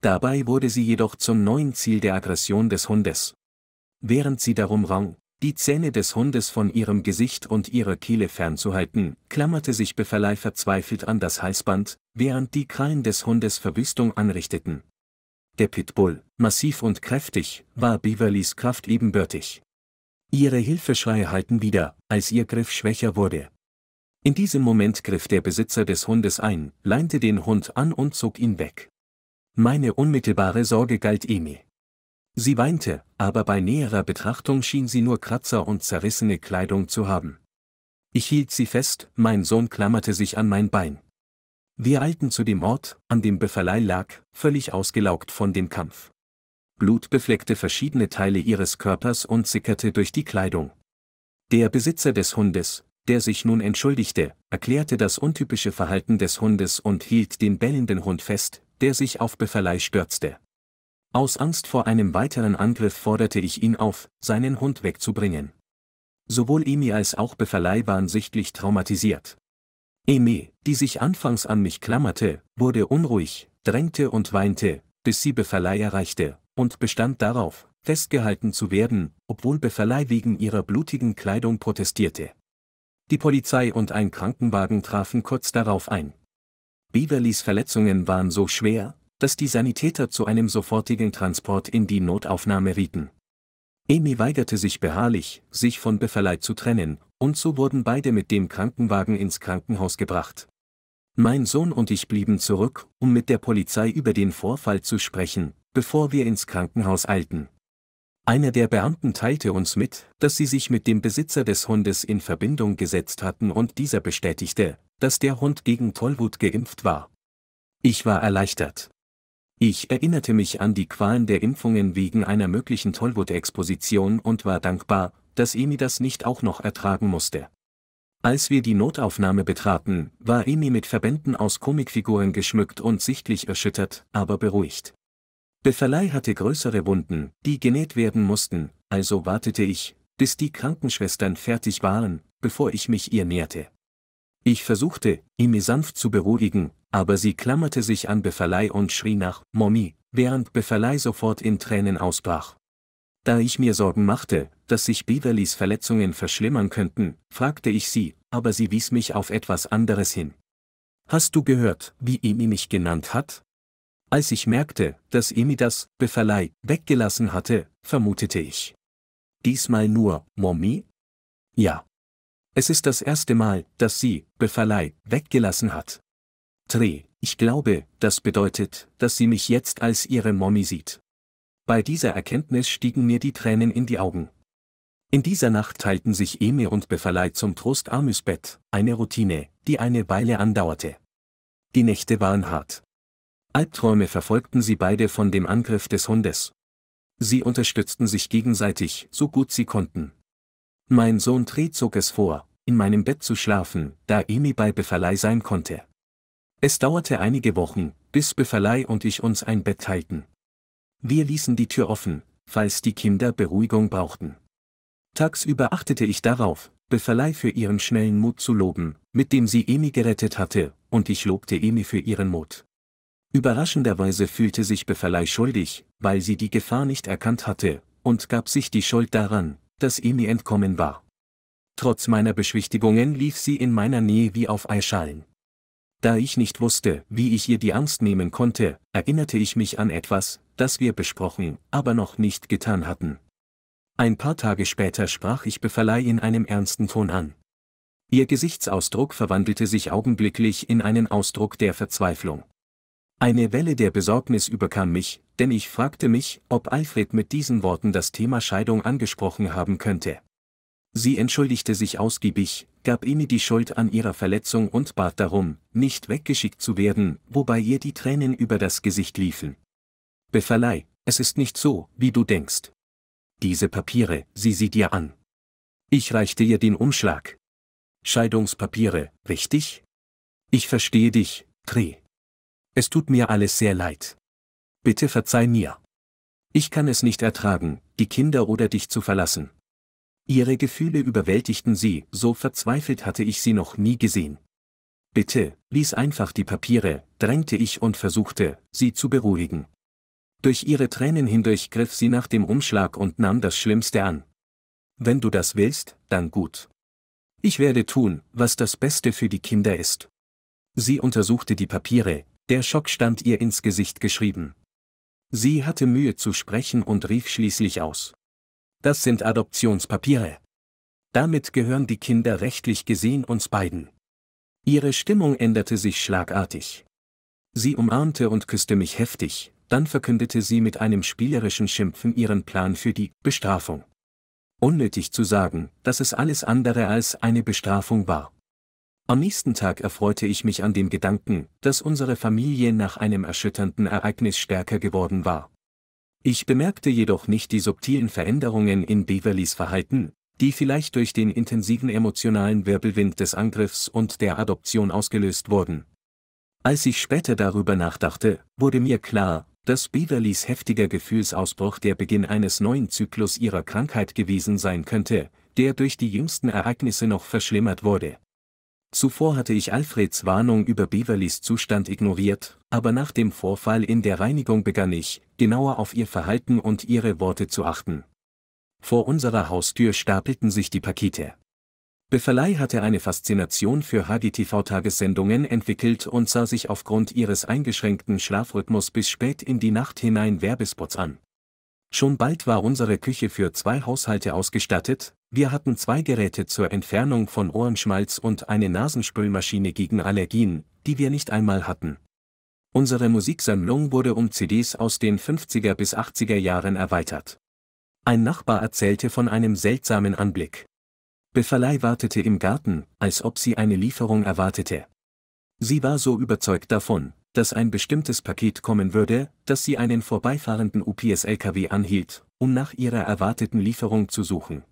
Dabei wurde sie jedoch zum neuen Ziel der Aggression des Hundes. Während sie darum rang, die Zähne des Hundes von ihrem Gesicht und ihrer Kehle fernzuhalten, klammerte sich Befferlei verzweifelt an das Halsband, während die Krallen des Hundes Verwüstung anrichteten. Der Pitbull, massiv und kräftig, war Beverlys Kraft ebenbürtig. Ihre Hilfeschreie halten wieder, als ihr Griff schwächer wurde. In diesem Moment griff der Besitzer des Hundes ein, leinte den Hund an und zog ihn weg. Meine unmittelbare Sorge galt Emil. Sie weinte, aber bei näherer Betrachtung schien sie nur Kratzer und zerrissene Kleidung zu haben. Ich hielt sie fest, mein Sohn klammerte sich an mein Bein. Wir eilten zu dem Ort, an dem Beverlei lag, völlig ausgelaugt von dem Kampf. Blut befleckte verschiedene Teile ihres Körpers und sickerte durch die Kleidung. Der Besitzer des Hundes, der sich nun entschuldigte, erklärte das untypische Verhalten des Hundes und hielt den bellenden Hund fest, der sich auf Beverlei stürzte. Aus Angst vor einem weiteren Angriff forderte ich ihn auf, seinen Hund wegzubringen. Sowohl Emi als auch Befalei waren sichtlich traumatisiert. Emi, die sich anfangs an mich klammerte, wurde unruhig, drängte und weinte, bis sie Befalei erreichte, und bestand darauf, festgehalten zu werden, obwohl Befalei wegen ihrer blutigen Kleidung protestierte. Die Polizei und ein Krankenwagen trafen kurz darauf ein. Beverlys Verletzungen waren so schwer, dass die Sanitäter zu einem sofortigen Transport in die Notaufnahme rieten. Amy weigerte sich beharrlich, sich von Beverley zu trennen, und so wurden beide mit dem Krankenwagen ins Krankenhaus gebracht. Mein Sohn und ich blieben zurück, um mit der Polizei über den Vorfall zu sprechen, bevor wir ins Krankenhaus eilten. Einer der Beamten teilte uns mit, dass sie sich mit dem Besitzer des Hundes in Verbindung gesetzt hatten und dieser bestätigte, dass der Hund gegen Tollwut geimpft war. Ich war erleichtert. Ich erinnerte mich an die Qualen der Impfungen wegen einer möglichen Tollwut-Exposition und war dankbar, dass Emi das nicht auch noch ertragen musste. Als wir die Notaufnahme betraten, war Emi mit Verbänden aus Komikfiguren geschmückt und sichtlich erschüttert, aber beruhigt. Beverlei hatte größere Wunden, die genäht werden mussten, also wartete ich, bis die Krankenschwestern fertig waren, bevor ich mich ihr näherte. Ich versuchte, Imi sanft zu beruhigen, aber sie klammerte sich an Befalei und schrie nach Mommy, während Befalei sofort in Tränen ausbrach. Da ich mir Sorgen machte, dass sich Beverlys Verletzungen verschlimmern könnten, fragte ich sie, aber sie wies mich auf etwas anderes hin. Hast du gehört, wie Imi mich genannt hat? Als ich merkte, dass Imi das Befalei weggelassen hatte, vermutete ich. Diesmal nur Mommy? Ja. Es ist das erste Mal, dass sie, Befallei, weggelassen hat. Tre, ich glaube, das bedeutet, dass sie mich jetzt als ihre Mommy sieht. Bei dieser Erkenntnis stiegen mir die Tränen in die Augen. In dieser Nacht teilten sich Emir und Befallei zum Trost Amys Bett, eine Routine, die eine Weile andauerte. Die Nächte waren hart. Albträume verfolgten sie beide von dem Angriff des Hundes. Sie unterstützten sich gegenseitig, so gut sie konnten, mein Sohn Tret zog es vor, in meinem Bett zu schlafen, da Emi bei Befalei sein konnte. Es dauerte einige Wochen, bis Befalei und ich uns ein Bett teilten. Wir ließen die Tür offen, falls die Kinder Beruhigung brauchten. Tagsüber achtete ich darauf, Befalei für ihren schnellen Mut zu loben, mit dem sie Emi gerettet hatte, und ich lobte Emi für ihren Mut. Überraschenderweise fühlte sich Befalei schuldig, weil sie die Gefahr nicht erkannt hatte, und gab sich die Schuld daran, dass ihm ihr Entkommen war. Trotz meiner Beschwichtigungen lief sie in meiner Nähe wie auf Eischalen. Da ich nicht wusste, wie ich ihr die Angst nehmen konnte, erinnerte ich mich an etwas, das wir besprochen, aber noch nicht getan hatten. Ein paar Tage später sprach ich Befalei in einem ernsten Ton an. Ihr Gesichtsausdruck verwandelte sich augenblicklich in einen Ausdruck der Verzweiflung. Eine Welle der Besorgnis überkam mich, denn ich fragte mich, ob Alfred mit diesen Worten das Thema Scheidung angesprochen haben könnte. Sie entschuldigte sich ausgiebig, gab Imi die Schuld an ihrer Verletzung und bat darum, nicht weggeschickt zu werden, wobei ihr die Tränen über das Gesicht liefen. Befallei, es ist nicht so, wie du denkst. Diese Papiere, sie sieh dir an. Ich reichte ihr den Umschlag. Scheidungspapiere, richtig? Ich verstehe dich, Tree. Es tut mir alles sehr leid. Bitte verzeih mir. Ich kann es nicht ertragen, die Kinder oder dich zu verlassen. Ihre Gefühle überwältigten sie, so verzweifelt hatte ich sie noch nie gesehen. Bitte, lies einfach die Papiere, drängte ich und versuchte, sie zu beruhigen. Durch ihre Tränen hindurch griff sie nach dem Umschlag und nahm das Schlimmste an. Wenn du das willst, dann gut. Ich werde tun, was das Beste für die Kinder ist. Sie untersuchte die Papiere, der Schock stand ihr ins Gesicht geschrieben. Sie hatte Mühe zu sprechen und rief schließlich aus. Das sind Adoptionspapiere. Damit gehören die Kinder rechtlich gesehen uns beiden. Ihre Stimmung änderte sich schlagartig. Sie umarmte und küsste mich heftig, dann verkündete sie mit einem spielerischen Schimpfen ihren Plan für die Bestrafung. Unnötig zu sagen, dass es alles andere als eine Bestrafung war. Am nächsten Tag erfreute ich mich an dem Gedanken, dass unsere Familie nach einem erschütternden Ereignis stärker geworden war. Ich bemerkte jedoch nicht die subtilen Veränderungen in Beverlys Verhalten, die vielleicht durch den intensiven emotionalen Wirbelwind des Angriffs und der Adoption ausgelöst wurden. Als ich später darüber nachdachte, wurde mir klar, dass Beverlys heftiger Gefühlsausbruch der Beginn eines neuen Zyklus ihrer Krankheit gewesen sein könnte, der durch die jüngsten Ereignisse noch verschlimmert wurde. Zuvor hatte ich Alfreds Warnung über Beverlys Zustand ignoriert, aber nach dem Vorfall in der Reinigung begann ich, genauer auf ihr Verhalten und ihre Worte zu achten. Vor unserer Haustür stapelten sich die Pakete. Beverley hatte eine Faszination für HGTV-Tagessendungen entwickelt und sah sich aufgrund ihres eingeschränkten Schlafrhythmus bis spät in die Nacht hinein Werbespots an. Schon bald war unsere Küche für zwei Haushalte ausgestattet, wir hatten zwei Geräte zur Entfernung von Ohrenschmalz und eine Nasenspülmaschine gegen Allergien, die wir nicht einmal hatten. Unsere Musiksammlung wurde um CDs aus den 50er bis 80er Jahren erweitert. Ein Nachbar erzählte von einem seltsamen Anblick. Befalei wartete im Garten, als ob sie eine Lieferung erwartete. Sie war so überzeugt davon, dass ein bestimmtes Paket kommen würde, dass sie einen vorbeifahrenden UPS-LKW anhielt, um nach ihrer erwarteten Lieferung zu suchen.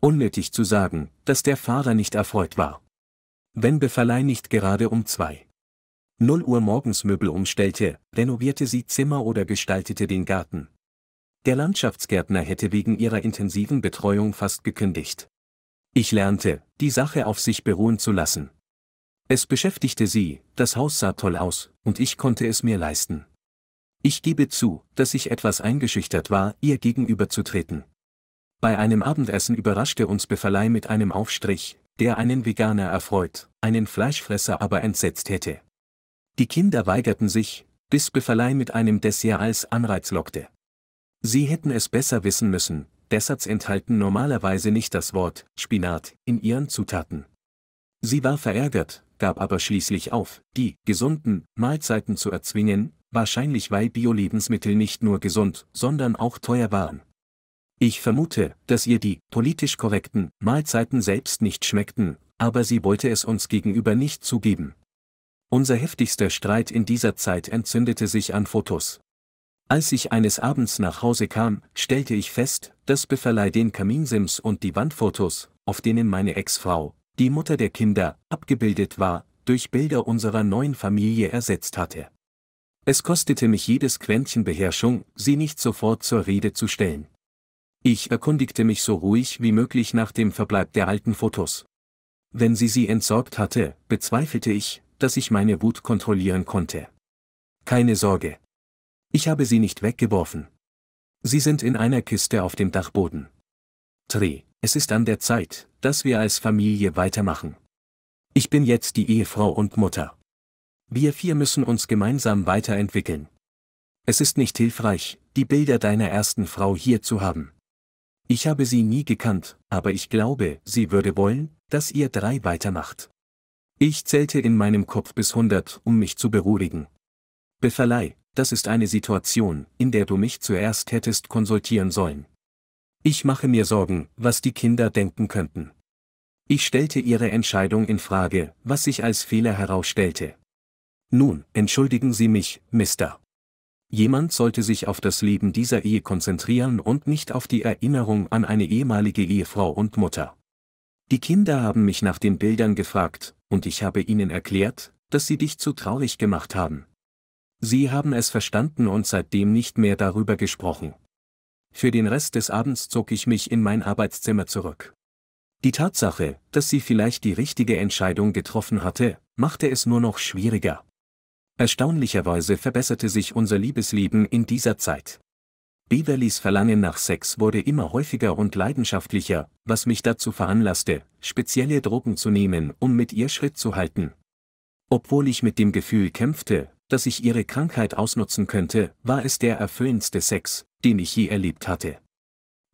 Unnötig zu sagen, dass der Fahrer nicht erfreut war. Wenn Beverlei nicht gerade um 2. 0 Uhr morgens Möbel umstellte, renovierte sie Zimmer oder gestaltete den Garten. Der Landschaftsgärtner hätte wegen ihrer intensiven Betreuung fast gekündigt. Ich lernte, die Sache auf sich beruhen zu lassen, es beschäftigte sie, das Haus sah toll aus, und ich konnte es mir leisten. Ich gebe zu, dass ich etwas eingeschüchtert war, ihr gegenüberzutreten. Bei einem Abendessen überraschte uns Beverlei mit einem Aufstrich, der einen Veganer erfreut, einen Fleischfresser aber entsetzt hätte. Die Kinder weigerten sich, bis Beverlei mit einem Dessert als Anreiz lockte. Sie hätten es besser wissen müssen, Desserts enthalten normalerweise nicht das Wort Spinat in ihren Zutaten. Sie war verärgert, gab aber schließlich auf, die gesunden Mahlzeiten zu erzwingen, wahrscheinlich weil Bio-Lebensmittel nicht nur gesund, sondern auch teuer waren. Ich vermute, dass ihr die politisch korrekten Mahlzeiten selbst nicht schmeckten, aber sie wollte es uns gegenüber nicht zugeben. Unser heftigster Streit in dieser Zeit entzündete sich an Fotos. Als ich eines Abends nach Hause kam, stellte ich fest, dass Befferlei den Kaminsims und die Wandfotos, auf denen meine Ex-Frau, die Mutter der Kinder, abgebildet war, durch Bilder unserer neuen Familie ersetzt hatte. Es kostete mich jedes Quäntchen Beherrschung, sie nicht sofort zur Rede zu stellen. Ich erkundigte mich so ruhig wie möglich nach dem Verbleib der alten Fotos. Wenn sie sie entsorgt hatte, bezweifelte ich, dass ich meine Wut kontrollieren konnte. Keine Sorge. Ich habe sie nicht weggeworfen. Sie sind in einer Kiste auf dem Dachboden. Tri es ist an der Zeit, dass wir als Familie weitermachen. Ich bin jetzt die Ehefrau und Mutter. Wir vier müssen uns gemeinsam weiterentwickeln. Es ist nicht hilfreich, die Bilder deiner ersten Frau hier zu haben. Ich habe sie nie gekannt, aber ich glaube, sie würde wollen, dass ihr drei weitermacht. Ich zählte in meinem Kopf bis 100, um mich zu beruhigen. Beverlei, das ist eine Situation, in der du mich zuerst hättest konsultieren sollen. Ich mache mir Sorgen, was die Kinder denken könnten. Ich stellte ihre Entscheidung in Frage, was sich als Fehler herausstellte. Nun, entschuldigen Sie mich, Mister. Jemand sollte sich auf das Leben dieser Ehe konzentrieren und nicht auf die Erinnerung an eine ehemalige Ehefrau und Mutter. Die Kinder haben mich nach den Bildern gefragt, und ich habe ihnen erklärt, dass sie dich zu traurig gemacht haben. Sie haben es verstanden und seitdem nicht mehr darüber gesprochen für den Rest des Abends zog ich mich in mein Arbeitszimmer zurück. Die Tatsache, dass sie vielleicht die richtige Entscheidung getroffen hatte, machte es nur noch schwieriger. Erstaunlicherweise verbesserte sich unser Liebesleben in dieser Zeit. Beverlys Verlangen nach Sex wurde immer häufiger und leidenschaftlicher, was mich dazu veranlasste, spezielle Drogen zu nehmen, um mit ihr Schritt zu halten. Obwohl ich mit dem Gefühl kämpfte, dass ich ihre Krankheit ausnutzen könnte, war es der erfüllendste Sex, den ich je erlebt hatte.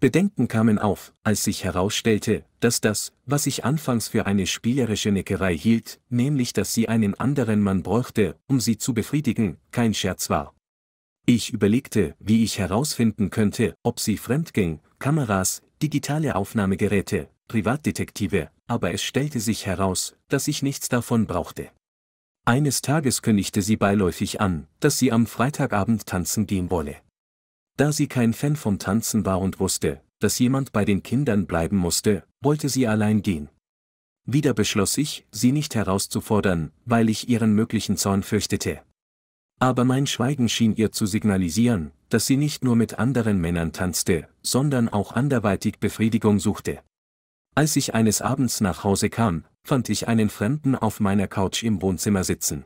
Bedenken kamen auf, als sich herausstellte, dass das, was ich anfangs für eine spielerische Neckerei hielt, nämlich dass sie einen anderen Mann bräuchte, um sie zu befriedigen, kein Scherz war. Ich überlegte, wie ich herausfinden könnte, ob sie fremdging, Kameras, digitale Aufnahmegeräte, Privatdetektive, aber es stellte sich heraus, dass ich nichts davon brauchte. Eines Tages kündigte sie beiläufig an, dass sie am Freitagabend tanzen gehen wolle. Da sie kein Fan vom Tanzen war und wusste, dass jemand bei den Kindern bleiben musste, wollte sie allein gehen. Wieder beschloss ich, sie nicht herauszufordern, weil ich ihren möglichen Zorn fürchtete. Aber mein Schweigen schien ihr zu signalisieren, dass sie nicht nur mit anderen Männern tanzte, sondern auch anderweitig Befriedigung suchte. Als ich eines Abends nach Hause kam, fand ich einen Fremden auf meiner Couch im Wohnzimmer sitzen.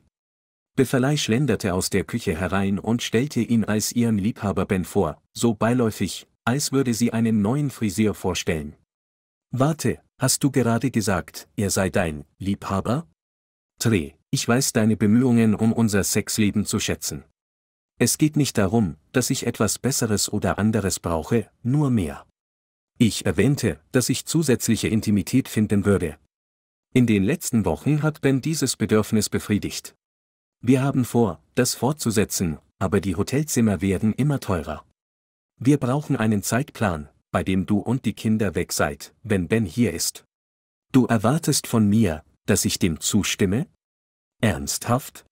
Befferlei schlenderte aus der Küche herein und stellte ihn als ihren Liebhaber Ben vor, so beiläufig, als würde sie einen neuen Friseur vorstellen. Warte, hast du gerade gesagt, er sei dein Liebhaber? Tre, ich weiß deine Bemühungen, um unser Sexleben zu schätzen. Es geht nicht darum, dass ich etwas Besseres oder anderes brauche, nur mehr. Ich erwähnte, dass ich zusätzliche Intimität finden würde, in den letzten Wochen hat Ben dieses Bedürfnis befriedigt. Wir haben vor, das fortzusetzen, aber die Hotelzimmer werden immer teurer. Wir brauchen einen Zeitplan, bei dem du und die Kinder weg seid, wenn Ben hier ist. Du erwartest von mir, dass ich dem zustimme? Ernsthaft?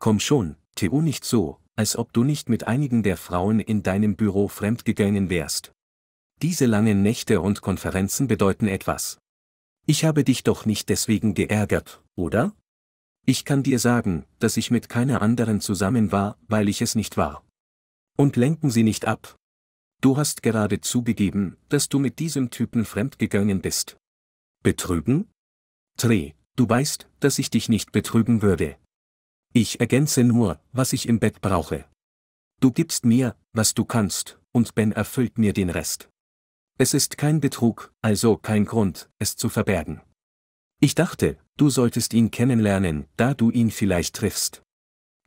Komm schon, Theo nicht so, als ob du nicht mit einigen der Frauen in deinem Büro fremdgegangen wärst. Diese langen Nächte und Konferenzen bedeuten etwas. Ich habe dich doch nicht deswegen geärgert, oder? Ich kann dir sagen, dass ich mit keiner anderen zusammen war, weil ich es nicht war. Und lenken Sie nicht ab. Du hast gerade zugegeben, dass du mit diesem Typen fremdgegangen bist. Betrügen? Tre, du weißt, dass ich dich nicht betrügen würde. Ich ergänze nur, was ich im Bett brauche. Du gibst mir, was du kannst, und Ben erfüllt mir den Rest. Es ist kein Betrug, also kein Grund, es zu verbergen. Ich dachte, du solltest ihn kennenlernen, da du ihn vielleicht triffst.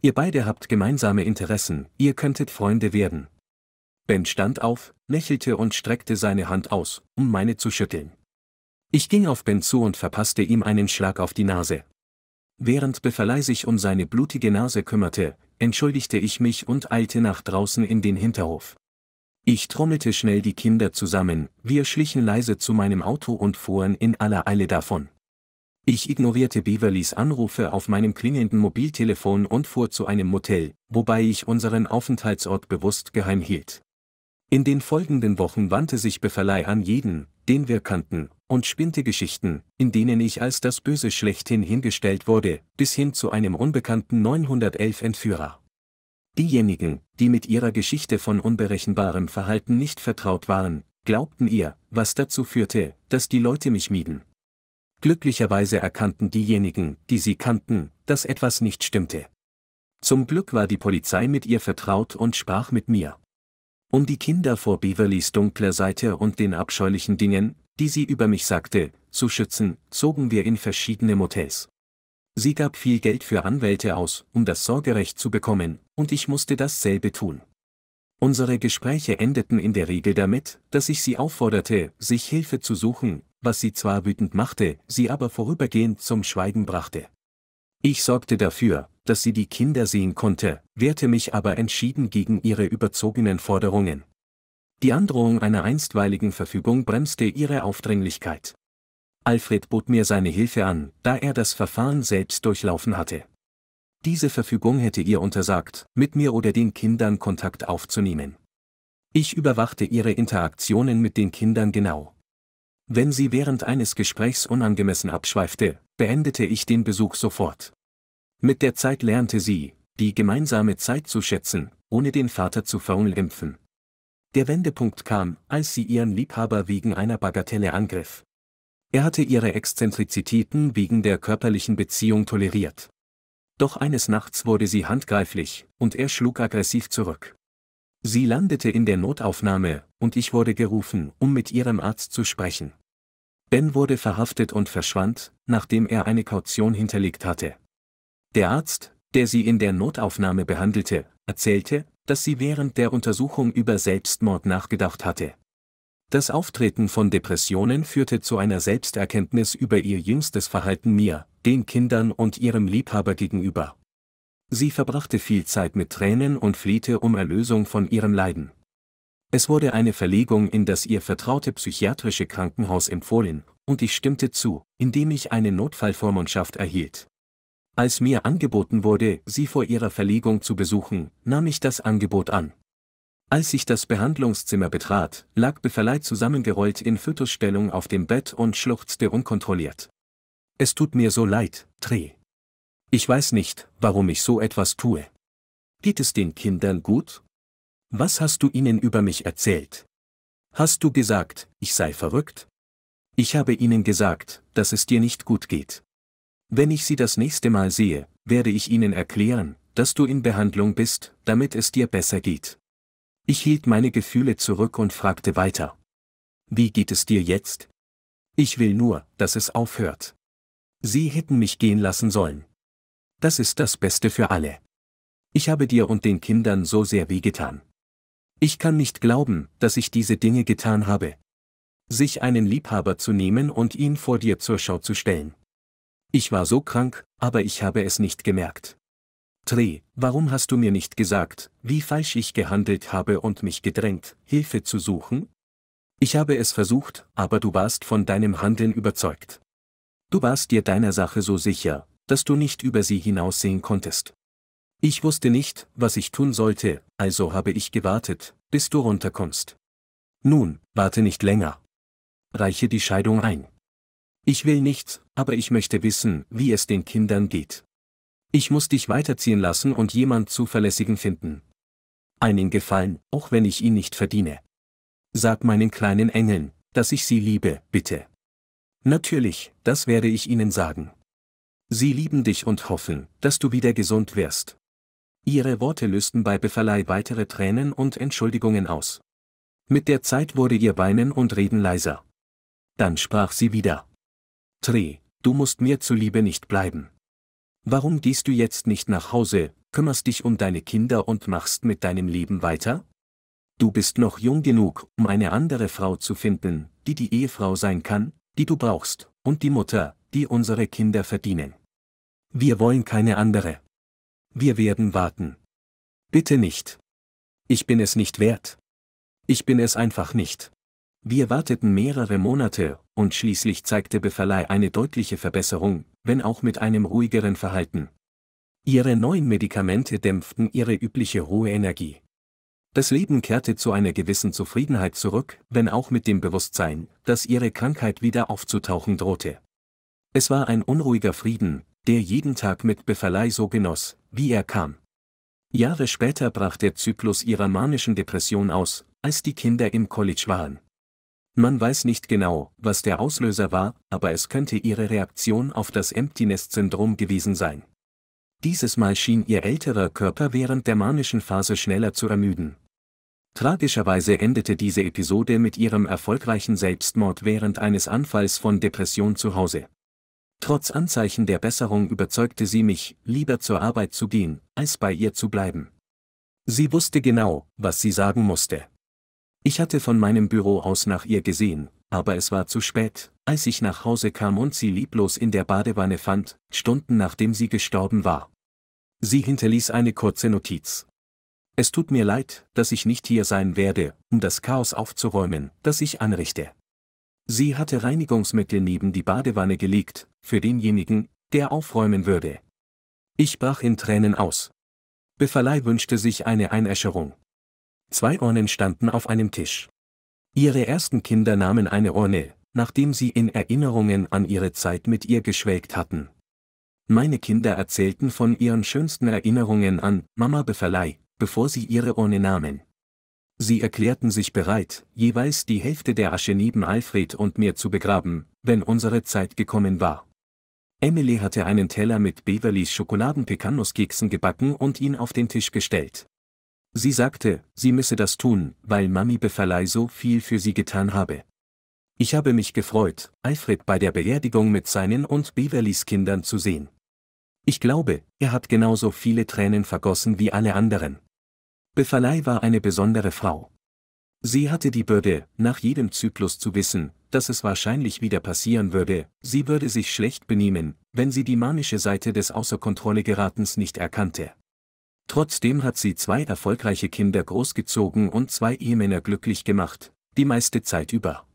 Ihr beide habt gemeinsame Interessen, ihr könntet Freunde werden. Ben stand auf, lächelte und streckte seine Hand aus, um meine zu schütteln. Ich ging auf Ben zu und verpasste ihm einen Schlag auf die Nase. Während Befalei sich um seine blutige Nase kümmerte, entschuldigte ich mich und eilte nach draußen in den Hinterhof. Ich trommelte schnell die Kinder zusammen, wir schlichen leise zu meinem Auto und fuhren in aller Eile davon. Ich ignorierte Beverlys Anrufe auf meinem klingenden Mobiltelefon und fuhr zu einem Motel, wobei ich unseren Aufenthaltsort bewusst geheim hielt. In den folgenden Wochen wandte sich Beverley an jeden, den wir kannten, und spinnte Geschichten, in denen ich als das Böse schlechthin hingestellt wurde, bis hin zu einem unbekannten 911-Entführer. Diejenigen, die mit ihrer Geschichte von unberechenbarem Verhalten nicht vertraut waren, glaubten ihr, was dazu führte, dass die Leute mich mieden. Glücklicherweise erkannten diejenigen, die sie kannten, dass etwas nicht stimmte. Zum Glück war die Polizei mit ihr vertraut und sprach mit mir. Um die Kinder vor Beverlys dunkler Seite und den abscheulichen Dingen, die sie über mich sagte, zu schützen, zogen wir in verschiedene Motels. Sie gab viel Geld für Anwälte aus, um das Sorgerecht zu bekommen, und ich musste dasselbe tun. Unsere Gespräche endeten in der Regel damit, dass ich sie aufforderte, sich Hilfe zu suchen, was sie zwar wütend machte, sie aber vorübergehend zum Schweigen brachte. Ich sorgte dafür, dass sie die Kinder sehen konnte, wehrte mich aber entschieden gegen ihre überzogenen Forderungen. Die Androhung einer einstweiligen Verfügung bremste ihre Aufdringlichkeit. Alfred bot mir seine Hilfe an, da er das Verfahren selbst durchlaufen hatte. Diese Verfügung hätte ihr untersagt, mit mir oder den Kindern Kontakt aufzunehmen. Ich überwachte ihre Interaktionen mit den Kindern genau. Wenn sie während eines Gesprächs unangemessen abschweifte, beendete ich den Besuch sofort. Mit der Zeit lernte sie, die gemeinsame Zeit zu schätzen, ohne den Vater zu verunglimpfen. Der Wendepunkt kam, als sie ihren Liebhaber wegen einer Bagatelle angriff. Er hatte ihre Exzentrizitäten wegen der körperlichen Beziehung toleriert. Doch eines Nachts wurde sie handgreiflich, und er schlug aggressiv zurück. Sie landete in der Notaufnahme, und ich wurde gerufen, um mit ihrem Arzt zu sprechen. Ben wurde verhaftet und verschwand, nachdem er eine Kaution hinterlegt hatte. Der Arzt, der sie in der Notaufnahme behandelte, erzählte, dass sie während der Untersuchung über Selbstmord nachgedacht hatte. Das Auftreten von Depressionen führte zu einer Selbsterkenntnis über ihr jüngstes Verhalten mir, den Kindern und ihrem Liebhaber gegenüber. Sie verbrachte viel Zeit mit Tränen und flehte um Erlösung von ihrem Leiden. Es wurde eine Verlegung in das ihr vertraute psychiatrische Krankenhaus empfohlen, und ich stimmte zu, indem ich eine Notfallvormundschaft erhielt. Als mir angeboten wurde, sie vor ihrer Verlegung zu besuchen, nahm ich das Angebot an. Als ich das Behandlungszimmer betrat, lag Beverlei zusammengerollt in Fötusstellung auf dem Bett und schluchzte unkontrolliert. Es tut mir so leid, Tree. Ich weiß nicht, warum ich so etwas tue. Geht es den Kindern gut? Was hast du ihnen über mich erzählt? Hast du gesagt, ich sei verrückt? Ich habe ihnen gesagt, dass es dir nicht gut geht. Wenn ich sie das nächste Mal sehe, werde ich ihnen erklären, dass du in Behandlung bist, damit es dir besser geht. Ich hielt meine Gefühle zurück und fragte weiter. Wie geht es dir jetzt? Ich will nur, dass es aufhört. Sie hätten mich gehen lassen sollen. Das ist das Beste für alle. Ich habe dir und den Kindern so sehr wehgetan. Ich kann nicht glauben, dass ich diese Dinge getan habe. Sich einen Liebhaber zu nehmen und ihn vor dir zur Schau zu stellen. Ich war so krank, aber ich habe es nicht gemerkt. Tre, warum hast du mir nicht gesagt, wie falsch ich gehandelt habe und mich gedrängt, Hilfe zu suchen? Ich habe es versucht, aber du warst von deinem Handeln überzeugt. Du warst dir deiner Sache so sicher, dass du nicht über sie hinaussehen konntest. Ich wusste nicht, was ich tun sollte, also habe ich gewartet, bis du runterkommst. Nun, warte nicht länger. Reiche die Scheidung ein. Ich will nichts, aber ich möchte wissen, wie es den Kindern geht. Ich muss dich weiterziehen lassen und jemand Zuverlässigen finden. Einen Gefallen, auch wenn ich ihn nicht verdiene. Sag meinen kleinen Engeln, dass ich sie liebe, bitte. Natürlich, das werde ich ihnen sagen. Sie lieben dich und hoffen, dass du wieder gesund wirst. Ihre Worte lösten bei Befferlei weitere Tränen und Entschuldigungen aus. Mit der Zeit wurde ihr Weinen und Reden leiser. Dann sprach sie wieder. Tree, du musst mir zuliebe nicht bleiben. Warum gehst du jetzt nicht nach Hause, kümmerst dich um deine Kinder und machst mit deinem Leben weiter? Du bist noch jung genug, um eine andere Frau zu finden, die die Ehefrau sein kann, die du brauchst, und die Mutter, die unsere Kinder verdienen. Wir wollen keine andere. Wir werden warten. Bitte nicht. Ich bin es nicht wert. Ich bin es einfach nicht. Wir warteten mehrere Monate, und schließlich zeigte Beverley eine deutliche Verbesserung, wenn auch mit einem ruhigeren Verhalten. Ihre neuen Medikamente dämpften ihre übliche hohe Energie. Das Leben kehrte zu einer gewissen Zufriedenheit zurück, wenn auch mit dem Bewusstsein, dass ihre Krankheit wieder aufzutauchen drohte. Es war ein unruhiger Frieden, der jeden Tag mit Beverley so genoss, wie er kam. Jahre später brach der Zyklus ihrer manischen Depression aus, als die Kinder im College waren. Man weiß nicht genau, was der Auslöser war, aber es könnte ihre Reaktion auf das Emptiness-Syndrom gewesen sein. Dieses Mal schien ihr älterer Körper während der manischen Phase schneller zu ermüden. Tragischerweise endete diese Episode mit ihrem erfolgreichen Selbstmord während eines Anfalls von Depression zu Hause. Trotz Anzeichen der Besserung überzeugte sie mich, lieber zur Arbeit zu gehen, als bei ihr zu bleiben. Sie wusste genau, was sie sagen musste. Ich hatte von meinem Büro aus nach ihr gesehen, aber es war zu spät, als ich nach Hause kam und sie lieblos in der Badewanne fand, Stunden nachdem sie gestorben war. Sie hinterließ eine kurze Notiz. Es tut mir leid, dass ich nicht hier sein werde, um das Chaos aufzuräumen, das ich anrichte. Sie hatte Reinigungsmittel neben die Badewanne gelegt, für denjenigen, der aufräumen würde. Ich brach in Tränen aus. Befalei wünschte sich eine Einäscherung. Zwei Urnen standen auf einem Tisch. Ihre ersten Kinder nahmen eine Urne, nachdem sie in Erinnerungen an ihre Zeit mit ihr geschwelgt hatten. Meine Kinder erzählten von ihren schönsten Erinnerungen an Mama Beverlei, bevor sie ihre Urne nahmen. Sie erklärten sich bereit, jeweils die Hälfte der Asche neben Alfred und mir zu begraben, wenn unsere Zeit gekommen war. Emily hatte einen Teller mit Beverlys Schokoladen-Pekannus-Keksen gebacken und ihn auf den Tisch gestellt. Sie sagte, sie müsse das tun, weil Mami Befalei so viel für sie getan habe. Ich habe mich gefreut, Alfred bei der Beerdigung mit seinen und Beverlys Kindern zu sehen. Ich glaube, er hat genauso viele Tränen vergossen wie alle anderen. Befalei war eine besondere Frau. Sie hatte die Bürde, nach jedem Zyklus zu wissen, dass es wahrscheinlich wieder passieren würde, sie würde sich schlecht benehmen, wenn sie die manische Seite des Außer geratens nicht erkannte. Trotzdem hat sie zwei erfolgreiche Kinder großgezogen und zwei Ehemänner glücklich gemacht, die meiste Zeit über.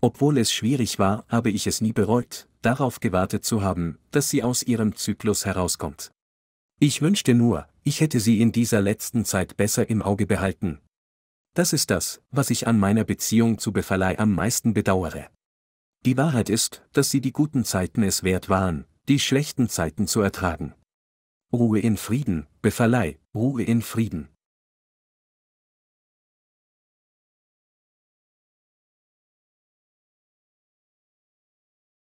Obwohl es schwierig war, habe ich es nie bereut, darauf gewartet zu haben, dass sie aus ihrem Zyklus herauskommt. Ich wünschte nur, ich hätte sie in dieser letzten Zeit besser im Auge behalten. Das ist das, was ich an meiner Beziehung zu Befallei am meisten bedauere. Die Wahrheit ist, dass sie die guten Zeiten es wert waren, die schlechten Zeiten zu ertragen. Ruhe in Frieden, Befallei, Ruhe in Frieden.